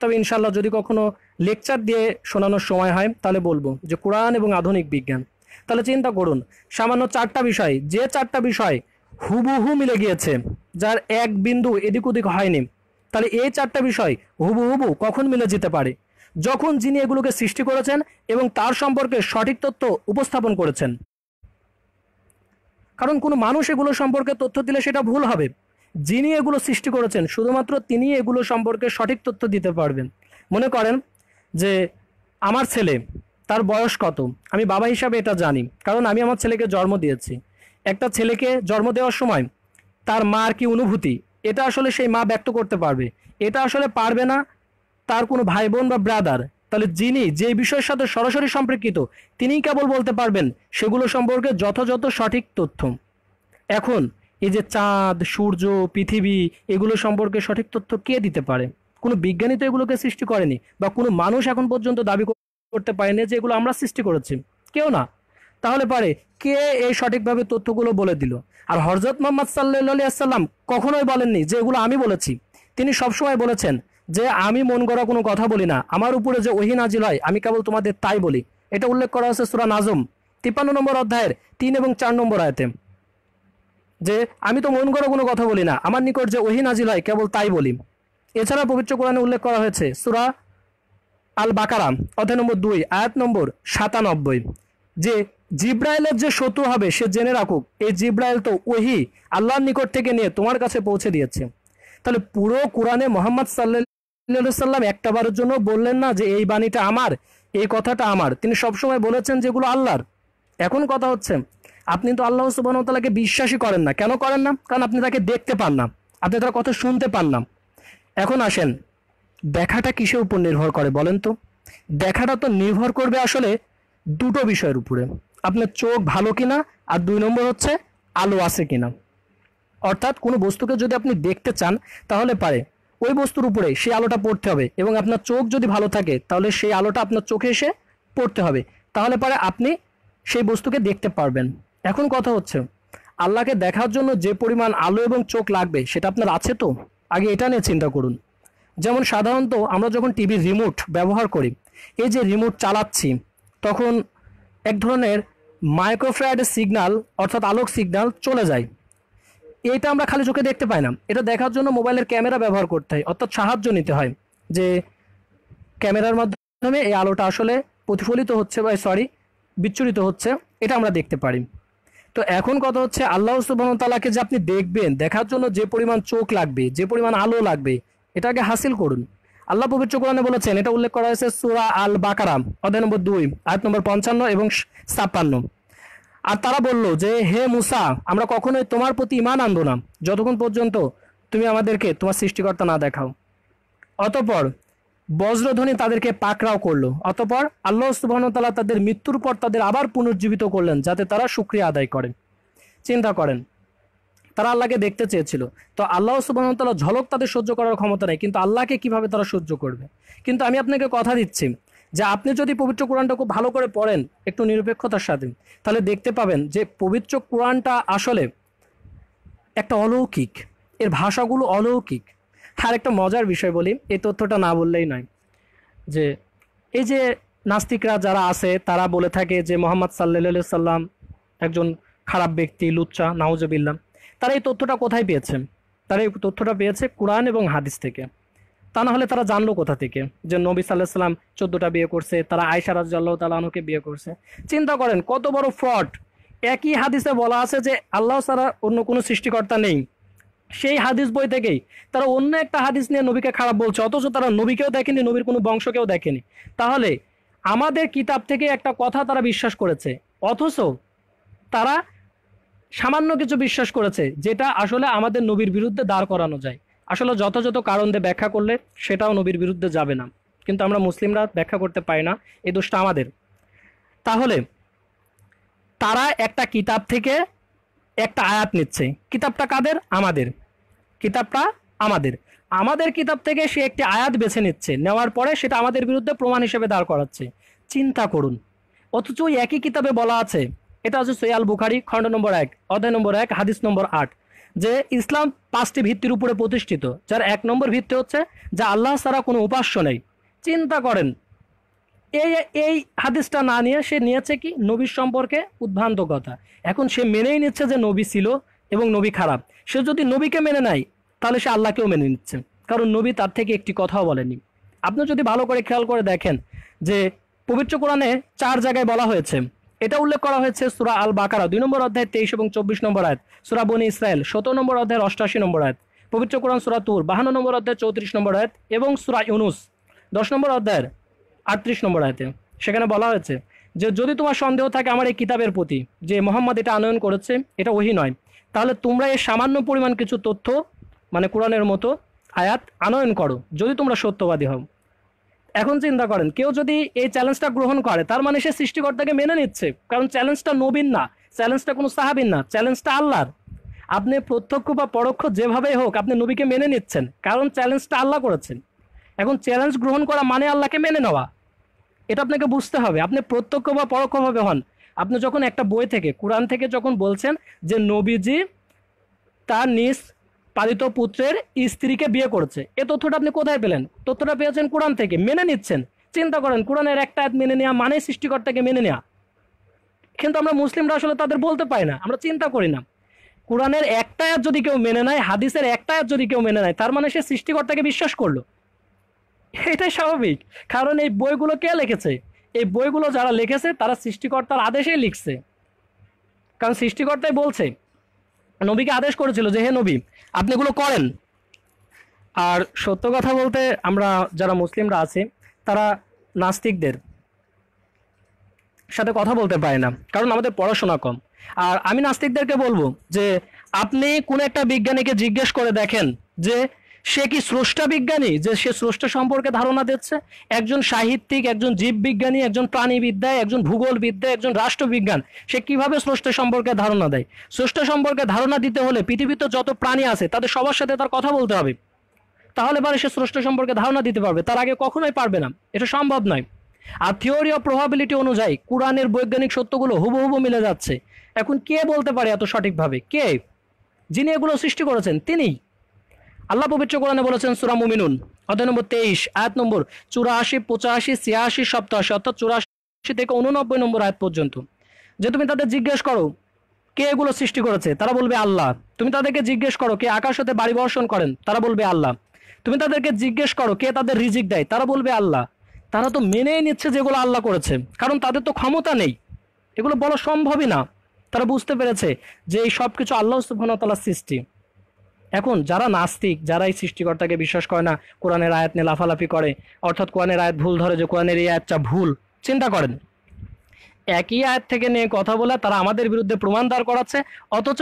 তবে ইনশাল্লাহ যদি কখনো লেকচার দিয়ে শোনানোর সময় হয় তাহলে বলবো যে কোরআন এবং আধুনিক বিজ্ঞান তাহলে চিন্তা করুন সামান্য চারটা বিষয় যে চারটা বিষয় হুবহু মিলে গিয়েছে যার এক বিন্দু এদিক ওদিক হয়নি তাহলে এই চারটা বিষয় হুবহুবু কখন মিলে যেতে পারে যখন যিনি এগুলোকে সৃষ্টি করেছেন এবং তার সম্পর্কে সঠিক তথ্য উপস্থাপন করেছেন কারণ কোনো মানুষ এগুলো সম্পর্কে তথ্য দিলে সেটা ভুল হবে যিনি এগুলো সৃষ্টি করেছেন শুধুমাত্র তিনি এগুলো সম্পর্কে সঠিক তথ্য দিতে পারবেন মনে করেন যে আমার ছেলে তার বয়স কত আমি বাবা হিসাবে এটা জানি কারণ আমি আমার ছেলেকে জন্ম দিয়েছি একটা ছেলেকে জন্ম দেওয়ার সময় তার মার কি অনুভূতি এটা আসলে সেই মা ব্যক্ত করতে পারবে এটা আসলে পারবে না তার কোনো ভাই বোন বা ব্রাদার তাহলে যিনি যে বিষয়ের সাথে সরাসরি সম্পর্কিত তিনিই কেবল বলতে পারবেন সেগুলো সম্পর্কে যথাযথ সঠিক তথ্য এখন এই যে চাঁদ সূর্য পৃথিবী এগুলো সম্পর্কে সঠিক তথ্য কে দিতে পারে কোনো বিজ্ঞানী তো এগুলোকে সৃষ্টি করেনি বা কোনো মানুষ এখন পর্যন্ত দাবি করতে পারেনি যে এগুলো আমরা সৃষ্টি করেছি কেউ না তাহলে পারে কে এই সঠিকভাবে তথ্যগুলো বলে দিল আর হরজত মোহাম্মদ সাল্লি আসাল্লাম কখনোই বলেননি যে এগুলো আমি বলেছি তিনি সবসময় বলেছেন যে আমি মন গড়া কোনো কথা বলি না আমার উপরে যে ওহিন আজিল হয় আমি কেবল তোমাদের তাই বলি এটা উল্লেখ করা হয়েছে সুরা নাজম তিপ্পান্ন নম্বর অধ্যায়ের তিন এবং চার নম্বর আয়তে যে আমি তো মন করে কোনো কথা বলি না আমার নিকট যে ওহি নাজিল হয় কেবল তাই বলি এছাড়া পবিত্র কোরআনে উল্লেখ করা হয়েছে সুরা আল বাকারাম অধ্যায় নম্বর দুই আয়াত নম্বর সাতানব্বই যে জিব্রায়েলের যে শত্রু হবে সে জেনে রাখুক এই জিব্রায়েল তো ওহি আল্লাহর নিকট থেকে নিয়ে তোমার কাছে পৌঁছে দিয়েছে তাহলে পুরো কোরআনে মোহাম্মদ সাল্লা সাল্লাম বারের জন্য বললেন না যে এই বাণীটা আমার এই কথাটা আমার তিনি সবসময় বলেছেন যেগুলো আল্লাহর এখন কথা হচ্ছে আপনি তো আল্লাহ সুবাহতালাকে বিশ্বাসই করেন না কেন করেন না কারণ আপনি তাকে দেখতে পান না আপনি তার কথা শুনতে পান না এখন আসেন দেখাটা কিসের উপর নির্ভর করে বলেন তো দেখাটা তো নির্ভর করবে আসলে দুটো বিষয়ের উপরে আপনার চোখ ভালো কিনা আর দুই নম্বর হচ্ছে আলো আছে কিনা অর্থাৎ কোনো বস্তুকে যদি আপনি দেখতে চান তাহলে পারে ওই বস্তুর উপরে সেই আলোটা পড়তে হবে এবং আপনার চোখ যদি ভালো থাকে তাহলে সেই আলোটা আপনার চোখে এসে পড়তে হবে তাহলে পারে আপনি সেই বস্তুকে দেখতে পারবেন এখন কথা হচ্ছে আল্লাহকে দেখার জন্য যে পরিমাণ আলো এবং চোখ লাগবে সেটা আপনার আছে তো আগে এটা নিয়ে চিন্তা করুন যেমন সাধারণত আমরা যখন টিভির রিমোট ব্যবহার করি এই যে রিমোট চালাচ্ছি তখন এক ধরনের মাইক্রোফ্রাইড সিগনাল অর্থাৎ আলোক সিগনাল চলে যায় এটা আমরা খালি চোখে দেখতে পাই না এটা দেখার জন্য মোবাইলের ক্যামেরা ব্যবহার করতে হয় অর্থাৎ সাহায্য নিতে হয় যে ক্যামেরার মাধ্যমে এই আলোটা আসলে প্রতিফলিত হচ্ছে বা সরি বিচ্ছুরিত হচ্ছে এটা আমরা দেখতে পারি তো এখন কথা হচ্ছে আল্লাহ সুবাহতালাকে যে আপনি দেখবেন দেখার জন্য যে পরিমাণ চোখ লাগবে যে পরিমাণ আলো লাগবে এটাকে হাসিল করুন আল্লাহ পবিত্র কোরআনে বলেছেন এটা উল্লেখ করা হয়েছে সুরা আল বাকারাম অধ্যায় নম্বর দুই আয়াত নম্বর পঞ্চান্ন এবং ছাপ্পান্ন আর তারা বলল যে হে মুসা আমরা কখনোই তোমার প্রতি ইমান আনবো না যতক্ষণ পর্যন্ত তুমি আমাদেরকে তোমার সৃষ্টিকর্তা না দেখাও অতপর বজ্রধ্বনি তাদেরকে পাকড়াও করলো অতপর আল্লাহ সুবাহতাল্লাহ তাদের মৃত্যুর পর তাদের আবার পুনর্জীবিত করলেন যাতে তারা সুক্রিয়া আদায় করেন চিন্তা করেন তারা আল্লাহকে দেখতে চেয়েছিল তো আল্লাহ সুবাহতাল্লাহ ঝলক তাদের সহ্য করার ক্ষমতা নেই কিন্তু আল্লাহকে কিভাবে তারা সহ্য করবে কিন্তু আমি আপনাকে কথা দিচ্ছি যে আপনি যদি পবিত্র কোরআনটা খুব ভালো করে পড়েন একটু নিরপেক্ষতার সাথে তাহলে দেখতে পাবেন যে পবিত্র কোরআনটা আসলে একটা অলৌকিক এর ভাষাগুলো অলৌকিক আর একটা মজার বিষয় বলি এই তথ্যটা না বললেই নয় যে এই যে নাস্তিকরা যারা আছে তারা বলে থাকে যে মোহাম্মদ সাল্লা সাল্লাম একজন খারাপ ব্যক্তি লুচ্চা নাউজবিল্লাম তারা এই তথ্যটা কোথায় পেয়েছে তারা এই তথ্যটা পেয়েছে কোরআন এবং হাদিস থেকে তা না হলে তারা জানলো কোথা থেকে যে নবী সাল্লাহ সাল্লাম চোদ্দোটা বিয়ে করছে তারা আয়সা রাজ্লাহ তালাহনুকে বিয়ে করছে চিন্তা করেন কত বড় ফ্রড একই হাদিসে বলা আছে যে আল্লাহ সারা অন্য কোনো সৃষ্টিকর্তা নেই সেই হাদিস বই থেকেই তারা অন্য একটা হাদিস নিয়ে নবীকে খারাপ বলছে অথচ তারা নবীকেও দেখেনি নবীর কোনো বংশকেও দেখেনি তাহলে আমাদের কিতাব থেকে একটা কথা তারা বিশ্বাস করেছে অথচ তারা সামান্য কিছু বিশ্বাস করেছে যেটা আসলে আমাদের নবীর বিরুদ্ধে দাঁড় করানো যায় আসলে যথাযথ কারণ দিয়ে ব্যাখ্যা করলে সেটাও নবীর বিরুদ্ধে যাবে না কিন্তু আমরা মুসলিমরা ব্যাখ্যা করতে পারি না এই দোষটা আমাদের তাহলে তারা একটা কিতাব থেকে একটা আয়াত নিচ্ছে কিতাবটা কাদের আমাদের কিতাবটা আমাদের আমাদের কিতাব থেকে সে একটি আয়াত বেছে নিচ্ছে নেওয়ার পরে সেটা আমাদের বিরুদ্ধে প্রমাণ হিসেবে দাঁড় করাচ্ছে চিন্তা করুন অথচ ওই একই কিতাবে বলা আছে এটা হচ্ছে সৈয়াল বুখারি খণ্ড নম্বর এক অধ্যায় নম্বর এক হাদিস নম্বর আট যে ইসলাম পাঁচটি ভিত্তির উপরে প্রতিষ্ঠিত যার এক নম্বর ভিত্তি হচ্ছে যা আল্লাহ ছাড়া কোনো উপাস্য নেই চিন্তা করেন এই এই হাদিসটা না নিয়ে সে নিয়েছে কি নবীর সম্পর্কে উদ্ভ্রান্ত কথা এখন সে মেনেই নিচ্ছে যে নবী ছিল এবং নবী খারাপ সে যদি নবীকে মেনে নেয় তাহলে সে আল্লাহকেও মেনে নিচ্ছে কারণ নবী তার থেকে একটি কথাও বলেনি আপনি যদি ভালো করে খেয়াল করে দেখেন যে পবিত্র কোরআনে চার জায়গায় বলা হয়েছে এটা উল্লেখ করা হয়েছে সুরা আল বাকারা দুই নম্বর অধ্যায় তেইশ এবং চব্বিশ নম্বর আয়াত সুরা বনি ইসরায়েল সতেরো নম্বর অধ্যায়ের অষ্টাশি নম্বর আয়াত পবিত্র কোরআন সুরা তুর বাহান্ন নম্বর অধ্যায় চৌত্রিশ নম্বর আয়াত এবং সুরা ইউনুস দশ নম্বর অধ্যায়ের আটত্রিশ নম্বর আয়তে সেখানে বলা হয়েছে যে যদি তোমার সন্দেহ থাকে আমার এই কিতাবের প্রতি যে মোহাম্মদ এটা আনয়ন করেছে এটা ওহি নয় তাহলে তোমরা এর সামান্য পরিমাণ কিছু তথ্য মানে কোরআনের মতো আয়াত আনয়ন করো যদি তোমরা সত্যবাদী হও এখন চিন্তা করেন কেউ যদি এই চ্যালেঞ্জটা গ্রহণ করে তার মানে সে সৃষ্টিকর্তাকে মেনে নিচ্ছে কারণ চ্যালেঞ্জটা নবীন না চ্যালেঞ্জটা কোনো সাহাবিন না চ্যালেঞ্জটা আল্লাহর আপনি প্রত্যক্ষ বা পরোক্ষ যেভাবেই হোক আপনি নবীকে মেনে নিচ্ছেন কারণ চ্যালেঞ্জটা আল্লাহ করেছেন এখন চ্যালেঞ্জ গ্রহণ করা মানে আল্লাহকে মেনে নেওয়া এটা আপনাকে বুঝতে হবে আপনি প্রত্যক্ষ বা পরোক্ষভাবে হন আপনি যখন একটা বই থেকে কোরআন থেকে যখন বলছেন যে নবীজি তার নিজ পালিত পুত্রের স্ত্রীকে বিয়ে করছে এ তথ্যটা আপনি কোথায় পেলেন তথ্যটা পেয়েছেন কোরআন থেকে মেনে নিচ্ছেন চিন্তা করেন কোরআনের একটা মেনে নেওয়া মানে সৃষ্টিকর্তাকে মেনে নেওয়া কিন্তু আমরা মুসলিমরা আসলে তাদের বলতে পাই না আমরা চিন্তা করি না কোরআনের একটা আয়াত যদি কেউ মেনে নেয় হাদিসের একটা আয়াত যদি কেউ মেনে নেয় তার মানে সে সৃষ্টিকর্তাকে বিশ্বাস করলো এটাই স্বাভাবিক কারণ এই বইগুলো কে লিখেছে এই বইগুলো যারা লিখেছে তারা সৃষ্টিকর্তার আদেশেই লিখছে কারণ সৃষ্টিকর্তাই বলছে নবীকে আদেশ করেছিল যে হে নবী আপনি এগুলো করেন আর সত্য কথা বলতে আমরা যারা মুসলিমরা আছি তারা নাস্তিকদের সাথে কথা বলতে পারে না কারণ আমাদের পড়াশোনা কম আর আমি নাস্তিকদেরকে বলবো যে আপনি কোনো একটা বিজ্ঞানীকে জিজ্ঞেস করে দেখেন যে সে কি স্রষ্টা বিজ্ঞানী যে সে স্রষ্টা সম্পর্কে ধারণা দিচ্ছে একজন সাহিত্যিক একজন জীববিজ্ঞানী একজন প্রাণীবিদ্যায় একজন ভূগোলবিদ্যা একজন রাষ্ট্রবিজ্ঞান সে কিভাবে স্রষ্টা সম্পর্কে ধারণা দেয় স্রষ্টা সম্পর্কে ধারণা দিতে হলে পৃথিবীতে যত প্রাণী আছে তাদের সবার সাথে তার কথা বলতে হবে তাহলে পরে সে স্রষ্টা সম্পর্কে ধারণা দিতে পারবে তার আগে কখনোই পারবে না এটা সম্ভব নয় আর থিওরি অফ প্রভাবিলিটি অনুযায়ী কোরআনের বৈজ্ঞানিক সত্যগুলো হুবহুবু মিলে যাচ্ছে এখন কে বলতে পারে এত সঠিকভাবে কে যিনি এগুলো সৃষ্টি করেছেন তিনিই আল্লাহ পবিত্র কোরআনে বলেছেন সুরা মুমিনুন অধ্যায় নম্বর তেইশ আয়াত নম্বর চুরাশি পঁচাশি ছিয়াশি সপ্তাশি অর্থাৎ চুরাশি থেকে উননব্বই নম্বর আয়াত পর্যন্ত যে তুমি তাদের জিজ্ঞেস করো কে এগুলো সৃষ্টি করেছে তারা বলবে আল্লাহ তুমি তাদেরকে জিজ্ঞেস করো কে আকাশ হতে বাড়ি বর্ষণ করেন তারা বলবে আল্লাহ তুমি তাদেরকে জিজ্ঞেস করো কে তাদের রিজিক দেয় তারা বলবে আল্লাহ তারা তো মেনেই নিচ্ছে যেগুলো আল্লাহ করেছে কারণ তাদের তো ক্ষমতা নেই এগুলো বলা সম্ভবই না তারা বুঝতে পেরেছে যে এই সব কিছু আল্লাহ সুবাহতাল্লাহ সৃষ্টি এখন যারা নাস্তিক যারা এই সৃষ্টিকর্তাকে বিশ্বাস করে না কোরআনের আয়াত নিয়ে লাফালাফি করে অর্থাৎ কোরআনের আয়াত ভুল ধরে যে কোরআনের এই আয়াতটা ভুল চিন্তা করেন একই আয়াত থেকে নিয়ে কথা বলে তারা আমাদের বিরুদ্ধে প্রমাণ দাঁড় করাচ্ছে অথচ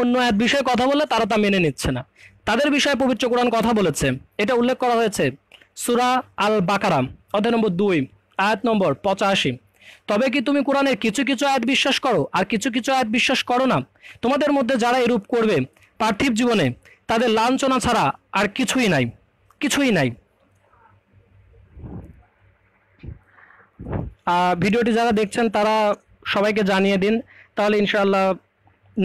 অন্য এক বিষয়ে কথা বলে তারা তা মেনে নিচ্ছে না তাদের বিষয়ে পবিত্র কোরআন কথা বলেছে এটা উল্লেখ করা হয়েছে সুরা আল বাকারাম অধ্যায় নম্বর দুই আয়াত নম্বর পঁচাশি তবে কি তুমি কোরআনের কিছু কিছু আয়াত বিশ্বাস করো আর কিছু কিছু আয়াত বিশ্বাস করো না তোমাদের মধ্যে যারা এরূপ করবে পার্থিব জীবনে তাদের লাঞ্ছনা ছাড়া আর কিছুই নাই কিছুই নাই ভিডিওটি যারা দেখছেন তারা সবাইকে জানিয়ে দিন তাহলে ইনশাআল্লাহ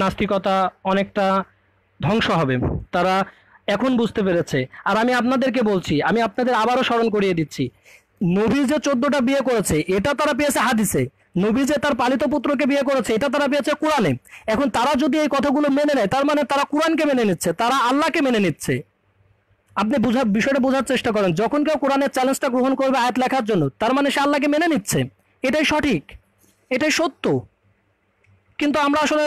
নাস্তিকতা অনেকটা ধ্বংস হবে তারা এখন বুঝতে পেরেছে আর আমি আপনাদেরকে বলছি আমি আপনাদের আবারও স্মরণ করিয়ে দিচ্ছি নবী যে চোদ্দটা বিয়ে করেছে এটা তারা পেয়েছে হাদিসে নবী যে তার পালিত পুত্রকে বিয়ে করেছে এটা তারা পেয়েছে কোরআনে এখন তারা যদি এই কথাগুলো মেনে নেয় তার মানে তারা কোরআনকে মেনে নিচ্ছে তারা আল্লাহকে মেনে নিচ্ছে আপনি বোঝার বিষয়টা বোঝার চেষ্টা করেন যখন কেউ কোরআনের চ্যালেঞ্জটা গ্রহণ করবে আয়াত লেখার জন্য তার মানে সে আল্লাহকে মেনে নিচ্ছে এটাই সঠিক এটাই সত্য কিন্তু আমরা আসলে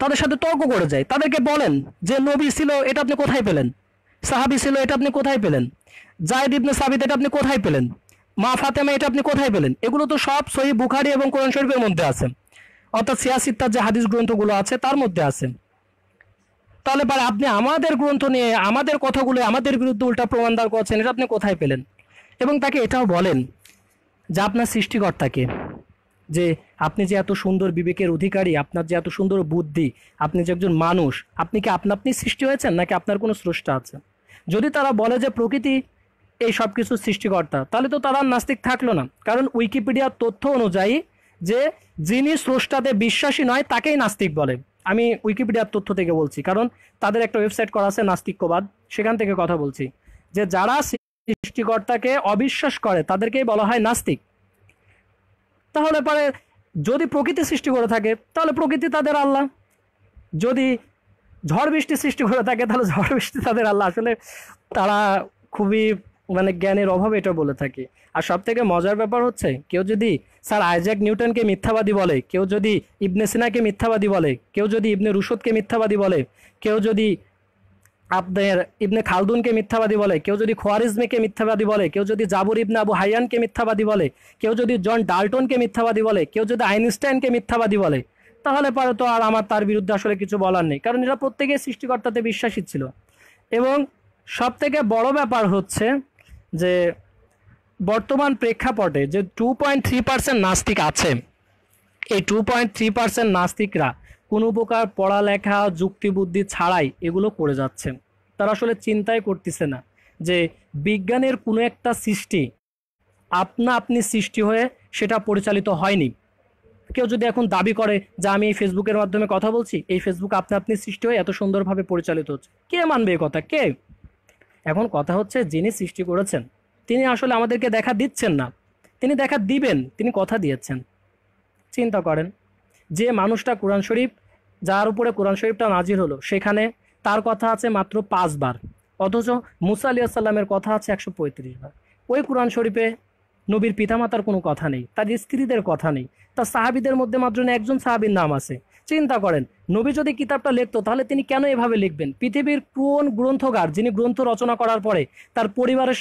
তাদের সাথে তর্ক করে যাই তাদেরকে বলেন যে নবী ছিল এটা আপনি কোথায় পেলেন সাহাবি ছিল এটা আপনি কোথায় পেলেন জায়দ ইবনে সাবিদ এটা আপনি কোথায় পেলেন মা ফাতেমা এটা আপনি কোথায় পেলেন এগুলো তো সব সহি বুখারি এবং কোরআন শরীফের মধ্যে আছে অর্থাৎ সিয়াসিত্তার যে হাদিস গ্রন্থগুলো আছে তার মধ্যে আছে তাহলে পরে আপনি আমাদের গ্রন্থ নিয়ে আমাদের কথাগুলো আমাদের বিরুদ্ধে উল্টা প্রমাণ দাঁড় করছেন এটা আপনি কোথায় পেলেন এবং তাকে এটাও বলেন যা আপনার সৃষ্টিকর্তাকে যে আপনি যে এত সুন্দর বিবেকের অধিকারী আপনার যে এত সুন্দর বুদ্ধি আপনি যে একজন মানুষ আপনি কি আপনা আপনি সৃষ্টি হয়েছেন নাকি আপনার কোনো স্রষ্টা আছে যদি তারা বলে যে প্রকৃতি এই সব কিছু সৃষ্টিকর্তা তাহলে তো তারা নাস্তিক থাকলো না কারণ উইকিপিডিয়ার তথ্য অনুযায়ী যে যিনি স্রষ্টাতে বিশ্বাসী নয় তাকেই নাস্তিক বলে আমি উইকিপিডিয়ার তথ্য থেকে বলছি কারণ তাদের একটা ওয়েবসাইট করা আছে নাস্তিক্যবাদ সেখান থেকে কথা বলছি যে যারা সৃষ্টিকর্তাকে অবিশ্বাস করে তাদেরকেই বলা হয় নাস্তিক তাহলে পরে যদি প্রকৃতি সৃষ্টি করে থাকে তাহলে প্রকৃতি তাদের আল্লাহ যদি ঝড় বৃষ্টি সৃষ্টি করে থাকে তাহলে ঝড় বৃষ্টি তাদের আল্লাহ আসলে তারা খুবই মানে জ্ঞানের অভাব এটা বলে থাকি আর সব থেকে মজার ব্যাপার হচ্ছে কেউ যদি স্যার আইজাক নিউটনকে মিথ্যাবাদী বলে কেউ যদি ইবনে সিনাকে মিথ্যাবাদী বলে কেউ যদি ইবনে রুশদকে মিথ্যাবাদী বলে কেউ যদি আপনার ইবনে খালদুনকে মিথ্যাবাদী বলে কেউ যদি খোয়ারিজমিকে মিথ্যাবাদী বলে কেউ যদি জাবুর ইবনে আবু হাইয়ানকে মিথ্যাবাদী বলে কেউ যদি জন ডাল্টনকে মিথ্যাবাদী বলে কেউ যদি আইনস্টাইনকে মিথ্যাবাদী বলে তাহলে পরে তো আর আমার তার বিরুদ্ধে আসলে কিছু বলার নেই কারণ এরা প্রত্যেকেই সৃষ্টিকর্তাতে বিশ্বাসী ছিল এবং সব থেকে বড় ব্যাপার হচ্ছে যে বর্তমান প্রেক্ষাপটে যে টু পয়েন্ট থ্রি পার্সেন্ট নাস্তিক আছে এই টু পয়েন্ট থ্রি পার্সেন্ট নাস্তিকরা কোনো প্রকার পড়ালেখা যুক্তিবুদ্ধি ছাড়াই এগুলো করে যাচ্ছে তারা আসলে চিন্তাই করতেছে না যে বিজ্ঞানের কোনো একটা সৃষ্টি আপনা আপনি সৃষ্টি হয়ে সেটা পরিচালিত হয়নি কেউ যদি এখন দাবি করে যে আমি এই ফেসবুকের মাধ্যমে কথা বলছি এই ফেসবুক আপনা আপনি সৃষ্টি হয়ে এত সুন্দরভাবে পরিচালিত হচ্ছে কে মানবে এ কথা কে এখন কথা হচ্ছে যিনি সৃষ্টি করেছেন তিনি আসলে আমাদেরকে দেখা দিচ্ছেন না তিনি দেখা দিবেন তিনি কথা দিয়েছেন চিন্তা করেন যে মানুষটা কোরআন শরীফ যার উপরে কোরআন শরীফটা নাজির হলো সেখানে তার কথা আছে মাত্র পাঁচবার অথচ মুসা সাল্লামের কথা আছে একশো পঁয়ত্রিশ বার ওই কোরআন শরীফে নবীর পিতামাতার কোনো কথা নেই তার স্ত্রীদের কথা নেই তার সাহাবিদের মধ্যে মাত্র একজন সাহাবির নাম আছে চিন্তা করেন নবী যদি কিতাবটা লিখতো তাহলে তিনি কেন এভাবে লিখবেন পৃথিবীর কোন গ্রন্থকার যিনি গ্রন্থ রচনা করার পরে তার পরিবারের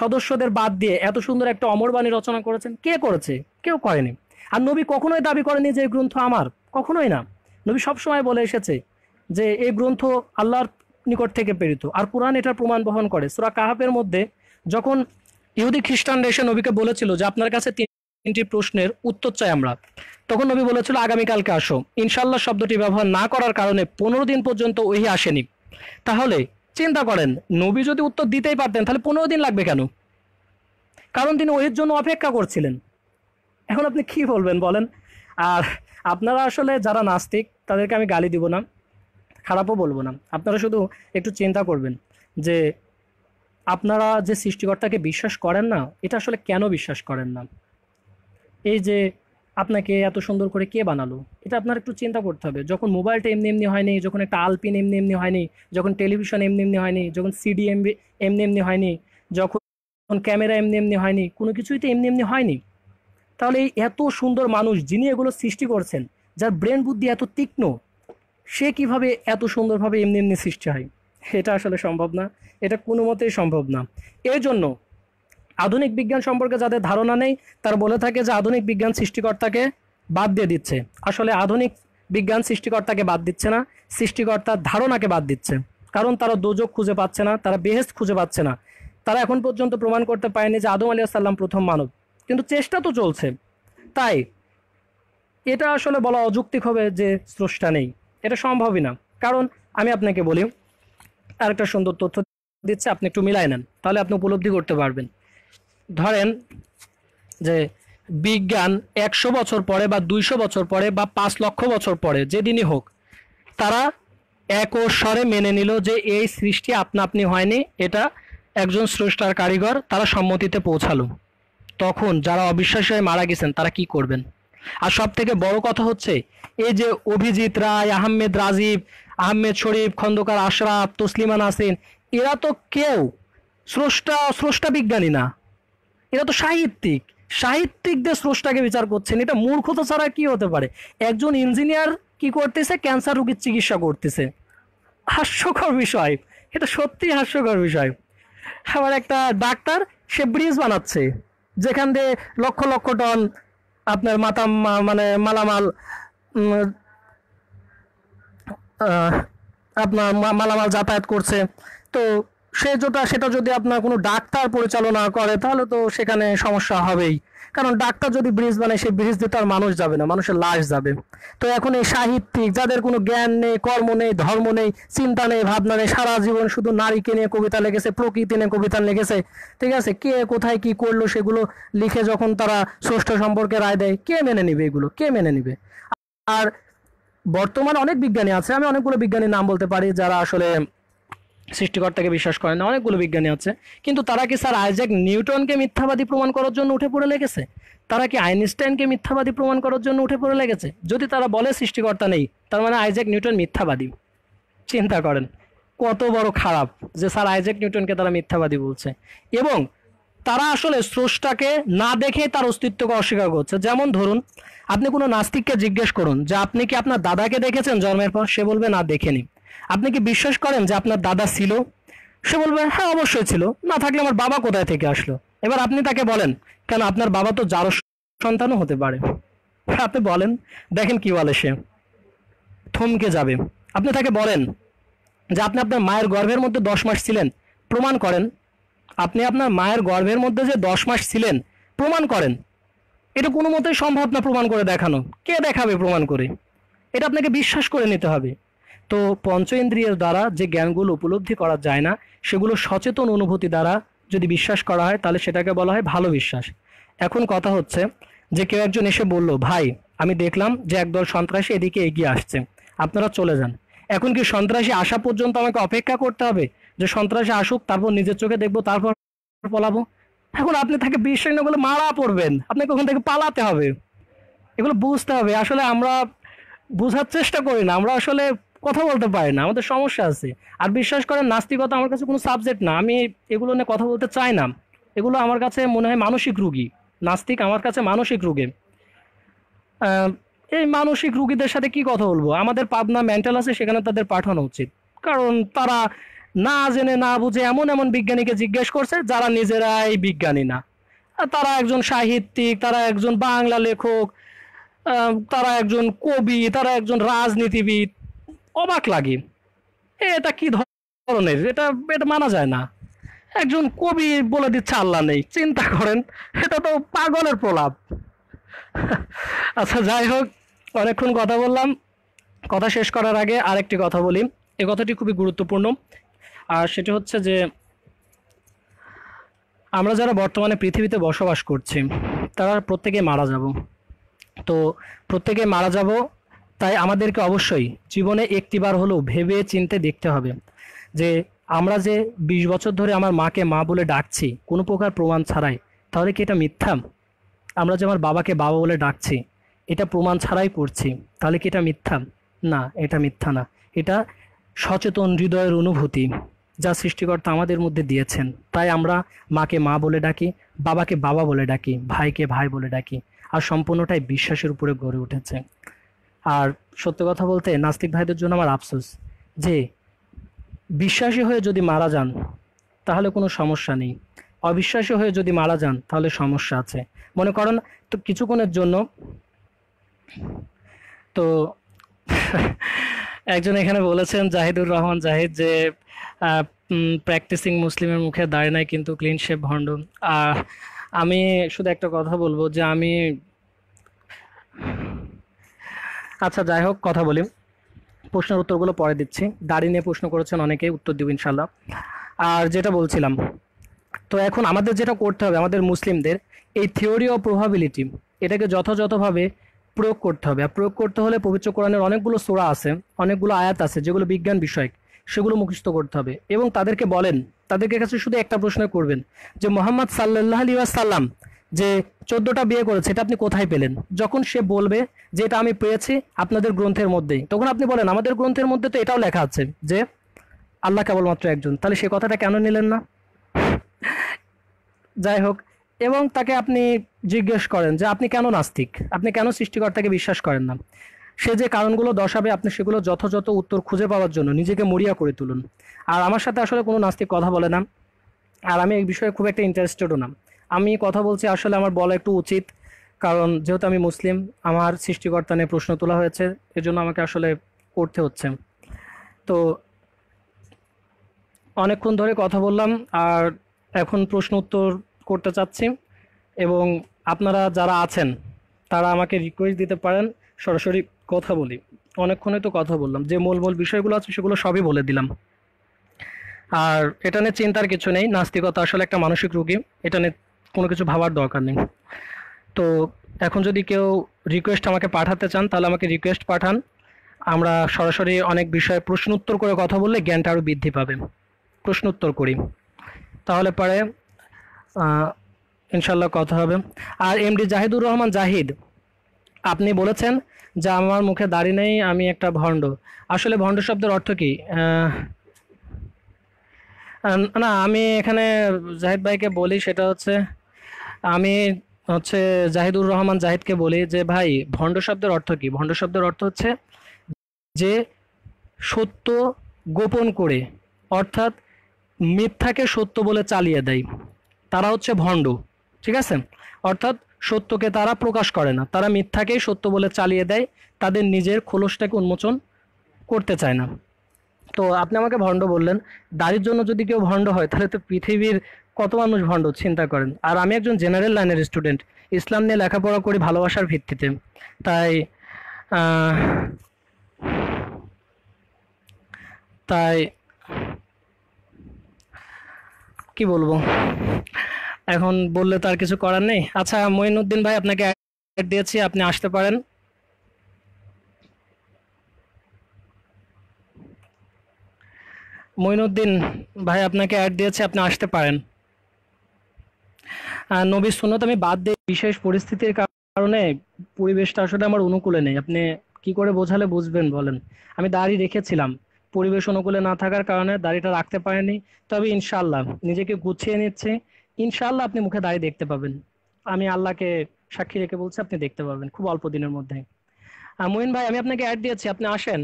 সদস্যদের বাদ দিয়ে এত সুন্দর একটা অমরবাণী রচনা করেছেন কে করেছে কেউ করেনি আর নবী কখনোই দাবি করেনি যে এই গ্রন্থ আমার কখনোই না নবী সবসময় বলে এসেছে যে এই গ্রন্থ আল্লাহর নিকট থেকে প্রেরিত আর কোরআন এটার প্রমাণ বহন করে সুরা কাহাপের মধ্যে যখন ইহুদি খ্রিস্টান রেশে নবীকে বলেছিল যে আপনার কাছে তিনটি প্রশ্নের উত্তর চাই আমরা তখন নবী বলেছিল আগামীকালকে আসো ইনশাল্লাহ শব্দটি ব্যবহার না করার কারণে পনেরো দিন পর্যন্ত ওহি আসেনি তাহলে চিন্তা করেন নবী যদি উত্তর দিতেই পারতেন তাহলে পনেরো দিন লাগবে কেন কারণ তিনি ওহির জন্য অপেক্ষা করছিলেন এখন আপনি কি বলবেন বলেন আর আপনারা আসলে যারা নাস্তিক তাদেরকে আমি গালি দিব না খারাপও বলবো না আপনারা শুধু একটু চিন্তা করবেন যে আপনারা যে সৃষ্টিকর্তাকে বিশ্বাস করেন না এটা আসলে কেন বিশ্বাস করেন না এই যে আপনাকে এত সুন্দর করে কে বানালো এটা আপনার একটু চিন্তা করতে হবে যখন মোবাইলটা এমনি এমনি হয়নি যখন একটা আলপিন এমনি এমনি হয়নি যখন টেলিভিশন এমনি এমনি হয়নি যখন সিডি এমবি এমনি এমনি হয়নি যখন ক্যামেরা এমনি এমনি হয়নি কোনো কিছুই তো এমনি এমনি হয়নি তাহলে এই এত সুন্দর মানুষ যিনি এগুলো সৃষ্টি করছেন যার ব্রেন বুদ্ধি এত তীক্ষ্ণ সে কিভাবে এত সুন্দরভাবে এমনি এমনি সৃষ্টি হয় এটা আসলে সম্ভব না এটা কোনো মতেই সম্ভব না এর জন্য আধুনিক বিজ্ঞান সম্পর্কে যাদের ধারণা নেই তারা বলে থাকে যে আধুনিক বিজ্ঞান সৃষ্টিকর্তাকে বাদ দিয়ে দিচ্ছে আসলে আধুনিক বিজ্ঞান সৃষ্টিকর্তাকে বাদ দিচ্ছে না সৃষ্টিকর্তার ধারণাকে বাদ দিচ্ছে কারণ তারা দুযোগ খুঁজে পাচ্ছে না তারা বেহেস খুঁজে পাচ্ছে না তারা এখন পর্যন্ত প্রমাণ করতে পারেনি যে আদম আলিয়া সাল্লাম প্রথম মানব কিন্তু চেষ্টা তো চলছে তাই এটা আসলে বলা অযৌক্তিক হবে যে স্রষ্টা নেই এটা সম্ভবই না কারণ আমি আপনাকে বলি আরেকটা সুন্দর তথ্য দিচ্ছে আপনি একটু মিলাই নেন তাহলে আপনি উপলব্ধি করতে পারবেন ধরেন যে বিজ্ঞান একশো বছর পরে বা দুইশো বছর পরে বা পাঁচ লক্ষ বছর পরে যেদিনই হোক তারা এক স্বরে মেনে নিল যে এই সৃষ্টি আপনা আপনি হয়নি এটা একজন স্রষ্টার কারিগর তারা সম্মতিতে পৌঁছালো তখন যারা অবিশ্বাস হয়ে মারা গেছেন তারা কি করবেন আর সব থেকে বড় কথা হচ্ছে এই যে অভিজিৎ রায় আহমেদ রাজীব আহমেদ শরীফ খন্দকার আশরাফ তসলিমা নাসিন এরা তো কেউ স্রষ্টা স্রষ্টা বিজ্ঞানী না এটা তো সাহিত্যিক সাহিত্যিকদের স্রষ্টাকে বিচার করছেন এটা মূর্খতা ছাড়া কি হতে পারে একজন ইঞ্জিনিয়ার কি করতেছে ক্যান্সার রোগীর চিকিৎসা করতেছে হাস্যকর বিষয় এটা সত্যি হাস্যকর বিষয় আবার একটা ডাক্তার সে ব্রিজ বানাচ্ছে যেখান দিয়ে লক্ষ লক্ষ টন আপনার মাতা মানে মালামাল আপনার মালামাল যাতায়াত করছে তো সে যেটা সেটা যদি আপনার কোনো ডাক্তার পরিচালনা করে তাহলে তো সেখানে সমস্যা হবেই কারণ ডাক্তার যদি ব্রিজ বানায় সেই ব্রিজ দিয়ে তার মানুষ যাবে না মানুষের লাশ যাবে তো এখন এই সাহিত্যিক যাদের কোনো জ্ঞান নেই কর্ম নেই ধর্ম নেই চিন্তা নেই ভাবনা নেই সারা জীবন শুধু নারীকে নিয়ে কবিতা লেগেছে প্রকৃতি নিয়ে কবিতা লেগেছে ঠিক আছে কে কোথায় কি করলো সেগুলো লিখে যখন তারা ষষ্ঠ সম্পর্কে রায় দেয় কে মেনে নিবে এগুলো কে মেনে নিবে আর বর্তমানে অনেক বিজ্ঞানী আছে আমি অনেকগুলো বিজ্ঞানীর নাম বলতে পারি যারা আসলে সৃষ্টিকর্তাকে বিশ্বাস করে না অনেকগুলো বিজ্ঞানী আছে কিন্তু তারা কি স্যার আইজ্যাক নিউটনকে মিথ্যাবাদী প্রমাণ করার জন্য উঠে পড়ে লেগেছে তারা কি আইনস্টাইনকে মিথ্যাবাদী প্রমাণ করার জন্য উঠে পড়ে লেগেছে যদি তারা বলে সৃষ্টিকর্তা নেই তার মানে আইজ্যাক নিউটন মিথ্যাবাদী চিন্তা করেন কত বড় খারাপ যে স্যার আইজ্যাক নিউটনকে তারা মিথ্যাবাদী বলছে এবং তারা আসলে স্রষ্টাকে না দেখে তার অস্তিত্বকে অস্বীকার করছে যেমন ধরুন আপনি কোনো নাস্তিককে জিজ্ঞেস করুন যে আপনি কি আপনার দাদাকে দেখেছেন জন্মের পর সে বলবে না দেখেনি আপনি কি বিশ্বাস করেন যে আপনার দাদা ছিল সে বলবে হ্যাঁ অবশ্যই ছিল না থাকলে আমার বাবা কোথায় থেকে আসলো এবার আপনি তাকে বলেন কেন আপনার বাবা তো যারও সন্তানও হতে পারে হ্যাঁ, আপনি বলেন দেখেন কি বলে সে থমকে যাবে আপনি তাকে বলেন যে আপনি আপনার মায়ের গর্ভের মধ্যে দশ মাস ছিলেন প্রমাণ করেন আপনি আপনার মায়ের গর্ভের মধ্যে যে দশ মাস ছিলেন প্রমাণ করেন এটা কোনো মতেই সম্ভব না প্রমাণ করে দেখানো কে দেখাবে প্রমাণ করে এটা আপনাকে বিশ্বাস করে নিতে হবে তো পঞ্চ ইন্দ্রিয়ের দ্বারা যে জ্ঞানগুলো উপলব্ধি করা যায় না সেগুলো সচেতন অনুভূতি দ্বারা যদি বিশ্বাস করা হয় তাহলে সেটাকে বলা হয় ভালো বিশ্বাস এখন কথা হচ্ছে যে কেউ একজন এসে বলল ভাই আমি দেখলাম যে একদল সন্ত্রাসী এদিকে এগিয়ে আসছে আপনারা চলে যান এখন কি সন্ত্রাসী আসা পর্যন্ত আমাকে অপেক্ষা করতে হবে যে সন্ত্রাসী আসুক তারপর নিজের চোখে দেখবো তারপর পলাবো এখন আপনি তাকে বিশ্বাস না বলে মারা পড়বেন আপনাকে ওখান থেকে পালাতে হবে এগুলো বুঝতে হবে আসলে আমরা বোঝার চেষ্টা করি না আমরা আসলে কথা বলতে পারে না আমাদের সমস্যা আছে আর বিশ্বাস করেন নাস্তিকতা আমার কাছে কোনো সাবজেক্ট না আমি এগুলো নিয়ে কথা বলতে চাই না এগুলো আমার কাছে মনে হয় মানসিক রুগী নাস্তিক আমার কাছে মানসিক রুগী এই মানসিক রুগীদের সাথে কি কথা বলবো আমাদের পাবনা মেন্টাল আছে সেখানে তাদের পাঠানো উচিত কারণ তারা না জেনে না বুঝে এমন এমন বিজ্ঞানীকে জিজ্ঞেস করছে যারা নিজেরাই বিজ্ঞানী না তারা একজন সাহিত্যিক তারা একজন বাংলা লেখক তারা একজন কবি তারা একজন রাজনীতিবিদ অবাক লাগে এটা কি ধরনের এটা এটা মানা যায় না একজন কবি বলে দিচ্ছে আল্লাহ নেই চিন্তা করেন এটা তো পাগলের প্রলাপ আচ্ছা যাই হোক অনেকক্ষণ কথা বললাম কথা শেষ করার আগে আরেকটি কথা বলি এ কথাটি খুবই গুরুত্বপূর্ণ আর সেটি হচ্ছে যে আমরা যারা বর্তমানে পৃথিবীতে বসবাস করছি তারা প্রত্যেকে মারা যাব তো প্রত্যেকে মারা যাব তাই আমাদেরকে অবশ্যই জীবনে একটিবার হলেও ভেবে চিনতে দেখতে হবে যে আমরা যে ২০ বছর ধরে আমার মাকে মা বলে ডাকছি কোনো প্রকার প্রমাণ ছাড়াই তাহলে কি এটা মিথ্যা আমরা যে আমার বাবাকে বাবা বলে ডাকছি এটা প্রমাণ ছাড়াই করছি তাহলে কি এটা মিথ্যা না এটা মিথ্যা না এটা সচেতন হৃদয়ের অনুভূতি যা সৃষ্টিকর্তা আমাদের মধ্যে দিয়েছেন তাই আমরা মাকে মা বলে ডাকি বাবাকে বাবা বলে ডাকি ভাইকে ভাই বলে ডাকি আর সম্পূর্ণটাই বিশ্বাসের উপরে গড়ে উঠেছে আর সত্য কথা বলতে নাস্তিক ভাইদের জন্য আমার আফসোস যে বিশ্বাসী হয়ে যদি মারা যান তাহলে কোনো সমস্যা নেই অবিশ্বাসী হয়ে যদি মারা যান তাহলে সমস্যা আছে মনে করেন তো কিছুক্ষণের জন্য তো *laughs* একজন এখানে বলেছেন জাহিদুর রহমান জাহিদ যে প্র্যাকটিসিং মুসলিমের মুখে দাঁড়িয়ে নাই কিন্তু ক্লিন শেপ ভণ্ড আমি শুধু একটা কথা বলবো যে আমি আচ্ছা যাই হোক কথা বলি প্রশ্নের উত্তরগুলো পরে দিচ্ছি দাড়ি নিয়ে প্রশ্ন করেছেন অনেকেই উত্তর দিব ইনশাল্লাহ আর যেটা বলছিলাম তো এখন আমাদের যেটা করতে হবে আমাদের মুসলিমদের এই থিওরি অফ প্রভাবিলিটি এটাকে যথাযথভাবে প্রয়োগ করতে হবে আর প্রয়োগ করতে হলে পবিত্র কোরআনের অনেকগুলো সোড়া আছে অনেকগুলো আয়াত আছে যেগুলো বিজ্ঞান বিষয়ক সেগুলো মুখস্থ করতে হবে এবং তাদেরকে বলেন তাদেরকে কাছে শুধু একটা প্রশ্ন করবেন যে মোহাম্মদ সাল্লাহ আলী আসাল্লাম যে চোদ্দোটা বিয়ে করেছে এটা আপনি কোথায় পেলেন যখন সে বলবে যে এটা আমি পেয়েছি আপনাদের গ্রন্থের মধ্যেই তখন আপনি বলেন আমাদের গ্রন্থের মধ্যে তো এটাও লেখা আছে যে আল্লাহ কেবলমাত্র একজন তাহলে সে কথাটা কেন নিলেন না যাই হোক এবং তাকে আপনি জিজ্ঞেস করেন যে আপনি কেন নাস্তিক আপনি কেন সৃষ্টিকর্তাকে বিশ্বাস করেন না সে যে কারণগুলো দর্শাবে আপনি সেগুলো যথাযথ উত্তর খুঁজে পাওয়ার জন্য নিজেকে মরিয়া করে তুলুন আর আমার সাথে আসলে কোনো নাস্তিক কথা বলে না আর আমি এই বিষয়ে খুব একটা ইন্টারেস্টেডও না আমি কথা বলছি আসলে আমার বলা একটু উচিত কারণ যেহেতু আমি মুসলিম আমার সৃষ্টিকর্তা নিয়ে প্রশ্ন তোলা হয়েছে এর জন্য আমাকে আসলে করতে হচ্ছে তো অনেকক্ষণ ধরে কথা বললাম আর এখন প্রশ্ন উত্তর করতে চাচ্ছি এবং আপনারা যারা আছেন তারা আমাকে রিকোয়েস্ট দিতে পারেন সরাসরি কথা বলি অনেকক্ষণে তো কথা বললাম যে মূল মূল বিষয়গুলো আছে সেগুলো সবই বলে দিলাম আর এটা নিয়ে চিন্তার কিছু নেই নাস্তিকতা আসলে একটা মানসিক রোগী এটা নিয়ে কোনো কিছু ভাবার দরকার নেই তো এখন যদি কেউ রিকোয়েস্ট আমাকে পাঠাতে চান তাহলে আমাকে রিকোয়েস্ট পাঠান আমরা সরাসরি অনেক বিষয়ে প্রশ্ন উত্তর করে কথা বললে জ্ঞানটা আরও বৃদ্ধি পাবে প্রশ্ন উত্তর করি তাহলে পরে ইনশাল্লাহ কথা হবে আর এমডি জাহিদুর রহমান জাহিদ আপনি বলেছেন যে আমার মুখে দাঁড়িয়ে নেই আমি একটা ভণ্ড আসলে ভণ্ড শব্দের অর্থ কি না আমি এখানে জাহিদ ভাইকে বলি সেটা হচ্ছে আমি হচ্ছে জাহিদুর রহমান জাহিদকে বলি যে ভাই ভণ্ড শব্দের অর্থ কি ভণ্ড শব্দের অর্থ হচ্ছে যে সত্য গোপন করে অর্থাৎ মিথ্যাকে সত্য বলে চালিয়ে দেয় তারা হচ্ছে ভণ্ড ঠিক আছে অর্থাৎ সত্যকে তারা প্রকাশ করে না তারা মিথ্যাকেই সত্য বলে চালিয়ে দেয় তাদের নিজের খোলসটাকে উন্মোচন করতে চায় না তো আপনি আমাকে ভণ্ড বললেন দাড়ির জন্য যদি কেউ ভণ্ড হয় তাহলে তো পৃথিবীর কত মানুষ ভণ্ড চিন্তা করেন আর আমি একজন জেনারেল লাইনের স্টুডেন্ট ইসলাম নিয়ে লেখাপড়া করি ভালোবাসার ভিত্তিতে তাই তাই কি বলবো এখন বললে তো আর কিছু করার নেই আচ্ছা মঈনুদ্দিন ভাই আপনাকে দিয়েছি আপনি আসতে পারেন মঈনুদ্দিন ভাই আপনাকে অ্যাড দিয়েছে আপনি আসতে পারেন নবীর সুন্নত আমি বাদ দিয়ে বিশেষ পরিস্থিতির কারণে পরিবেশটা আসলে আমার অনুকূলে নেই আপনি কি করে বোঝালে বুঝবেন বলেন আমি দাড়ি রেখেছিলাম পরিবেশ অনুকূলে না থাকার কারণে দাড়িটা রাখতে পারেনি তবে ইনশাল্লাহ নিজেকে গুছিয়ে নিচ্ছে ইনশাল্লাহ আপনি মুখে দাড়ি দেখতে পাবেন আমি আল্লাহকে সাক্ষী রেখে বলছি আপনি দেখতে পাবেন খুব অল্প দিনের মধ্যে মোহিন ভাই আমি আপনাকে অ্যাড দিয়েছি আপনি আসেন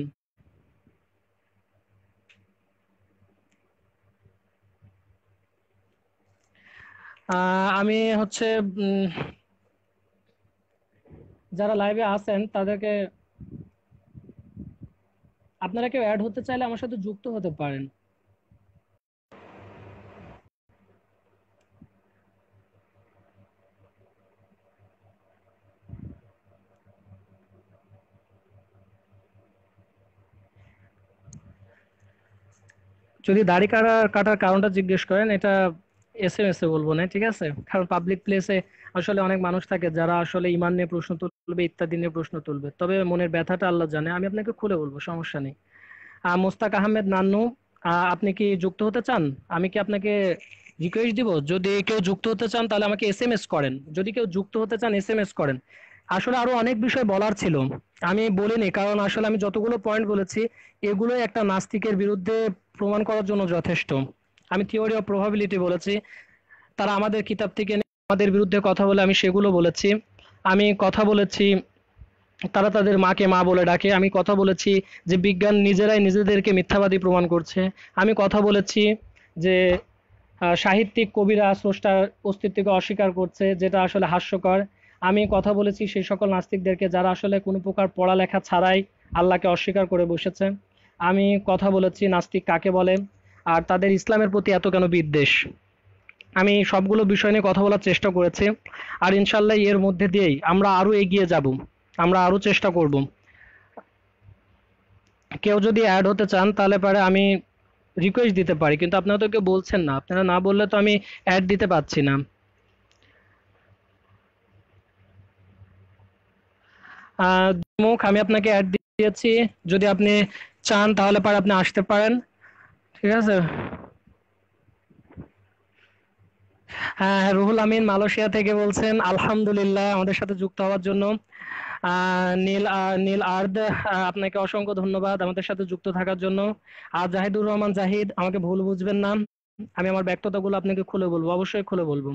আমি হচ্ছে যারা লাইভে আছেন তাদেরকে আপনারা কেউ অ্যাড হতে চাইলে আমার সাথে যুক্ত হতে পারেন যদি দাড়ি কাটার কাটার কারণটা জিজ্ঞেস করেন এটা এস এম এস এ বলবো না ঠিক আছে কারণ পাবলিক প্লেসে আসলে অনেক মানুষ থাকে যারা আসলে ইমান নিয়ে প্রশ্ন তুলবে ইত্যাদি নিয়ে প্রশ্ন তুলবে তবে মনের ব্যথাটা আল্লাহ জানে আমি আপনাকে খুলে বলবো সমস্যা নেই মোস্তাক আহমেদ নান্নু আপনি কি যুক্ত হতে চান আমি কি আপনাকে রিকোয়েস্ট দিব যদি কেউ যুক্ত হতে চান তাহলে আমাকে এস এম এস করেন যদি কেউ যুক্ত হতে চান এস এম এস করেন আসলে আরো অনেক বিষয় বলার ছিল আমি বলিনি কারণ আসলে আমি যতগুলো পয়েন্ট বলেছি এগুলোই একটা নাস্তিকের বিরুদ্ধে প্রমাণ করার জন্য যথেষ্ট আমি থিওরি অফ প্রভাবিলিটি বলেছি তারা আমাদের কিতাব থেকে আমাদের বিরুদ্ধে কথা বলে আমি সেগুলো বলেছি আমি কথা বলেছি তারা তাদের মাকে মা বলে ডাকে আমি কথা বলেছি যে বিজ্ঞান নিজেরাই নিজেদেরকে মিথ্যাবাদী প্রমাণ করছে আমি কথা বলেছি যে সাহিত্যিক কবিরা স্রষ্টার অস্তিত্বকে অস্বীকার করছে যেটা আসলে হাস্যকর আমি কথা বলেছি সেই সকল নাস্তিকদেরকে যারা আসলে কোনো প্রকার পড়ালেখা ছাড়াই আল্লাহকে অস্বীকার করে বসেছে আমি কথা বলেছি নাস্তিক কাকে বলে আর তাদের ইসলামের প্রতি এত কেন বিদ্বেষ আমি সবগুলো বিষয় নিয়ে কথা বলার চেষ্টা করেছি আর ইনশাল্লাহ এর মধ্যে দিয়েই আমরা আরও এগিয়ে যাব আমরা আরও চেষ্টা করব কেউ যদি অ্যাড হতে চান তাহলে পারে আমি রিকোয়েস্ট দিতে পারি কিন্তু আপনারা তো কেউ বলছেন না আপনারা না বললে তো আমি অ্যাড দিতে পারছি না মুখ আমি আপনাকে অ্যাড দিয়েছি যদি আপনি চান তাহলে পারে আপনি আসতে পারেন ঠিক আছে হ্যাঁ, হ্যাঁ রুহুল আমিন মালয়েশিয়া থেকে বলছেন আলহামদুলিল্লাহ আমাদের সাথে যুক্ত হওয়ার জন্য নীল নীল আর্দ আপনাকে অসংখ্য ধন্যবাদ আমাদের সাথে যুক্ত থাকার জন্য আর জাহিদুর রহমান জাহিদ আমাকে ভুল বুঝবেন না আমি আমার ব্যক্ততাগুলো আপনাকে খুলে বলবো অবশ্যই খুলে বলবো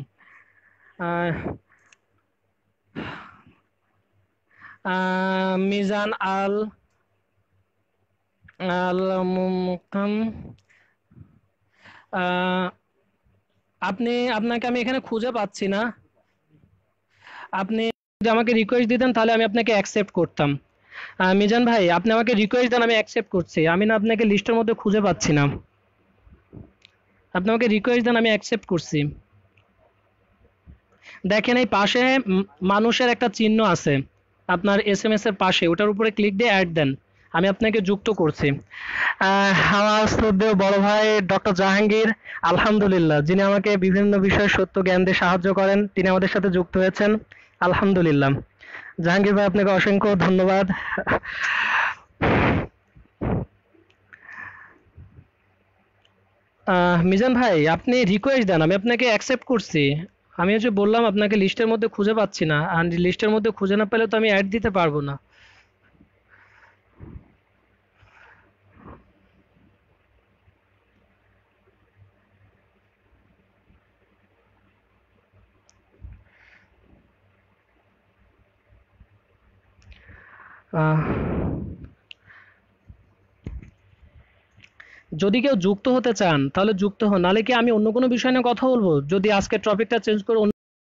মিজান আল আল মুকাম আপনি আপনাকে আমি এখানে খুঁজে পাচ্ছি না আপনি যদি আমাকে রিকোয়েস্ট দিতেন তাহলে আমি আপনাকে অ্যাকসেপ্ট করতাম মিজান ভাই আপনি আমাকে রিকোয়েস্ট দেন আমি অ্যাকসেপ্ট করছি আমি না আপনাকে লিস্টের মধ্যে খুঁজে পাচ্ছি না আপনি আমাকে রিকোয়েস্ট দেন আমি অ্যাকসেপ্ট করছি দেখেন এই পাশে মানুষের একটা চিহ্ন আছে আপনার এস এম এস এর পাশে ওটার উপরে ক্লিক দিয়ে অ্যাড দেন আমি আপনাকে যুক্ত করছি বড় ভাই ডক্টর জাহাঙ্গীর আলহামদুলিল্লাহ যিনি আমাকে বিভিন্ন বিষয়ে সত্য জ্ঞান দিয়ে সাহায্য করেন তিনি আমাদের সাথে যুক্ত হয়েছেন আলহামদুলিল্লাহ জাহাঙ্গীর ভাই আপনাকে অসংখ্য ধন্যবাদ মিজান ভাই আপনি রিকোয়েস্ট দেন আমি আপনাকে অ্যাকসেপ্ট করছি আমি হচ্ছে বললাম আপনাকে লিস্টের মধ্যে খুঁজে পাচ্ছি না আর লিস্টের মধ্যে খুঁজে না পেলে তো আমি অ্যাড দিতে পারবো না যদি কেউ যুক্ত হতে চান তাহলে যুক্ত হন নাহলে কি আমি অন্য কোনো বিষয় নিয়ে কথা বলবো যদি আজকে টপিকটা চেঞ্জ করে অন্য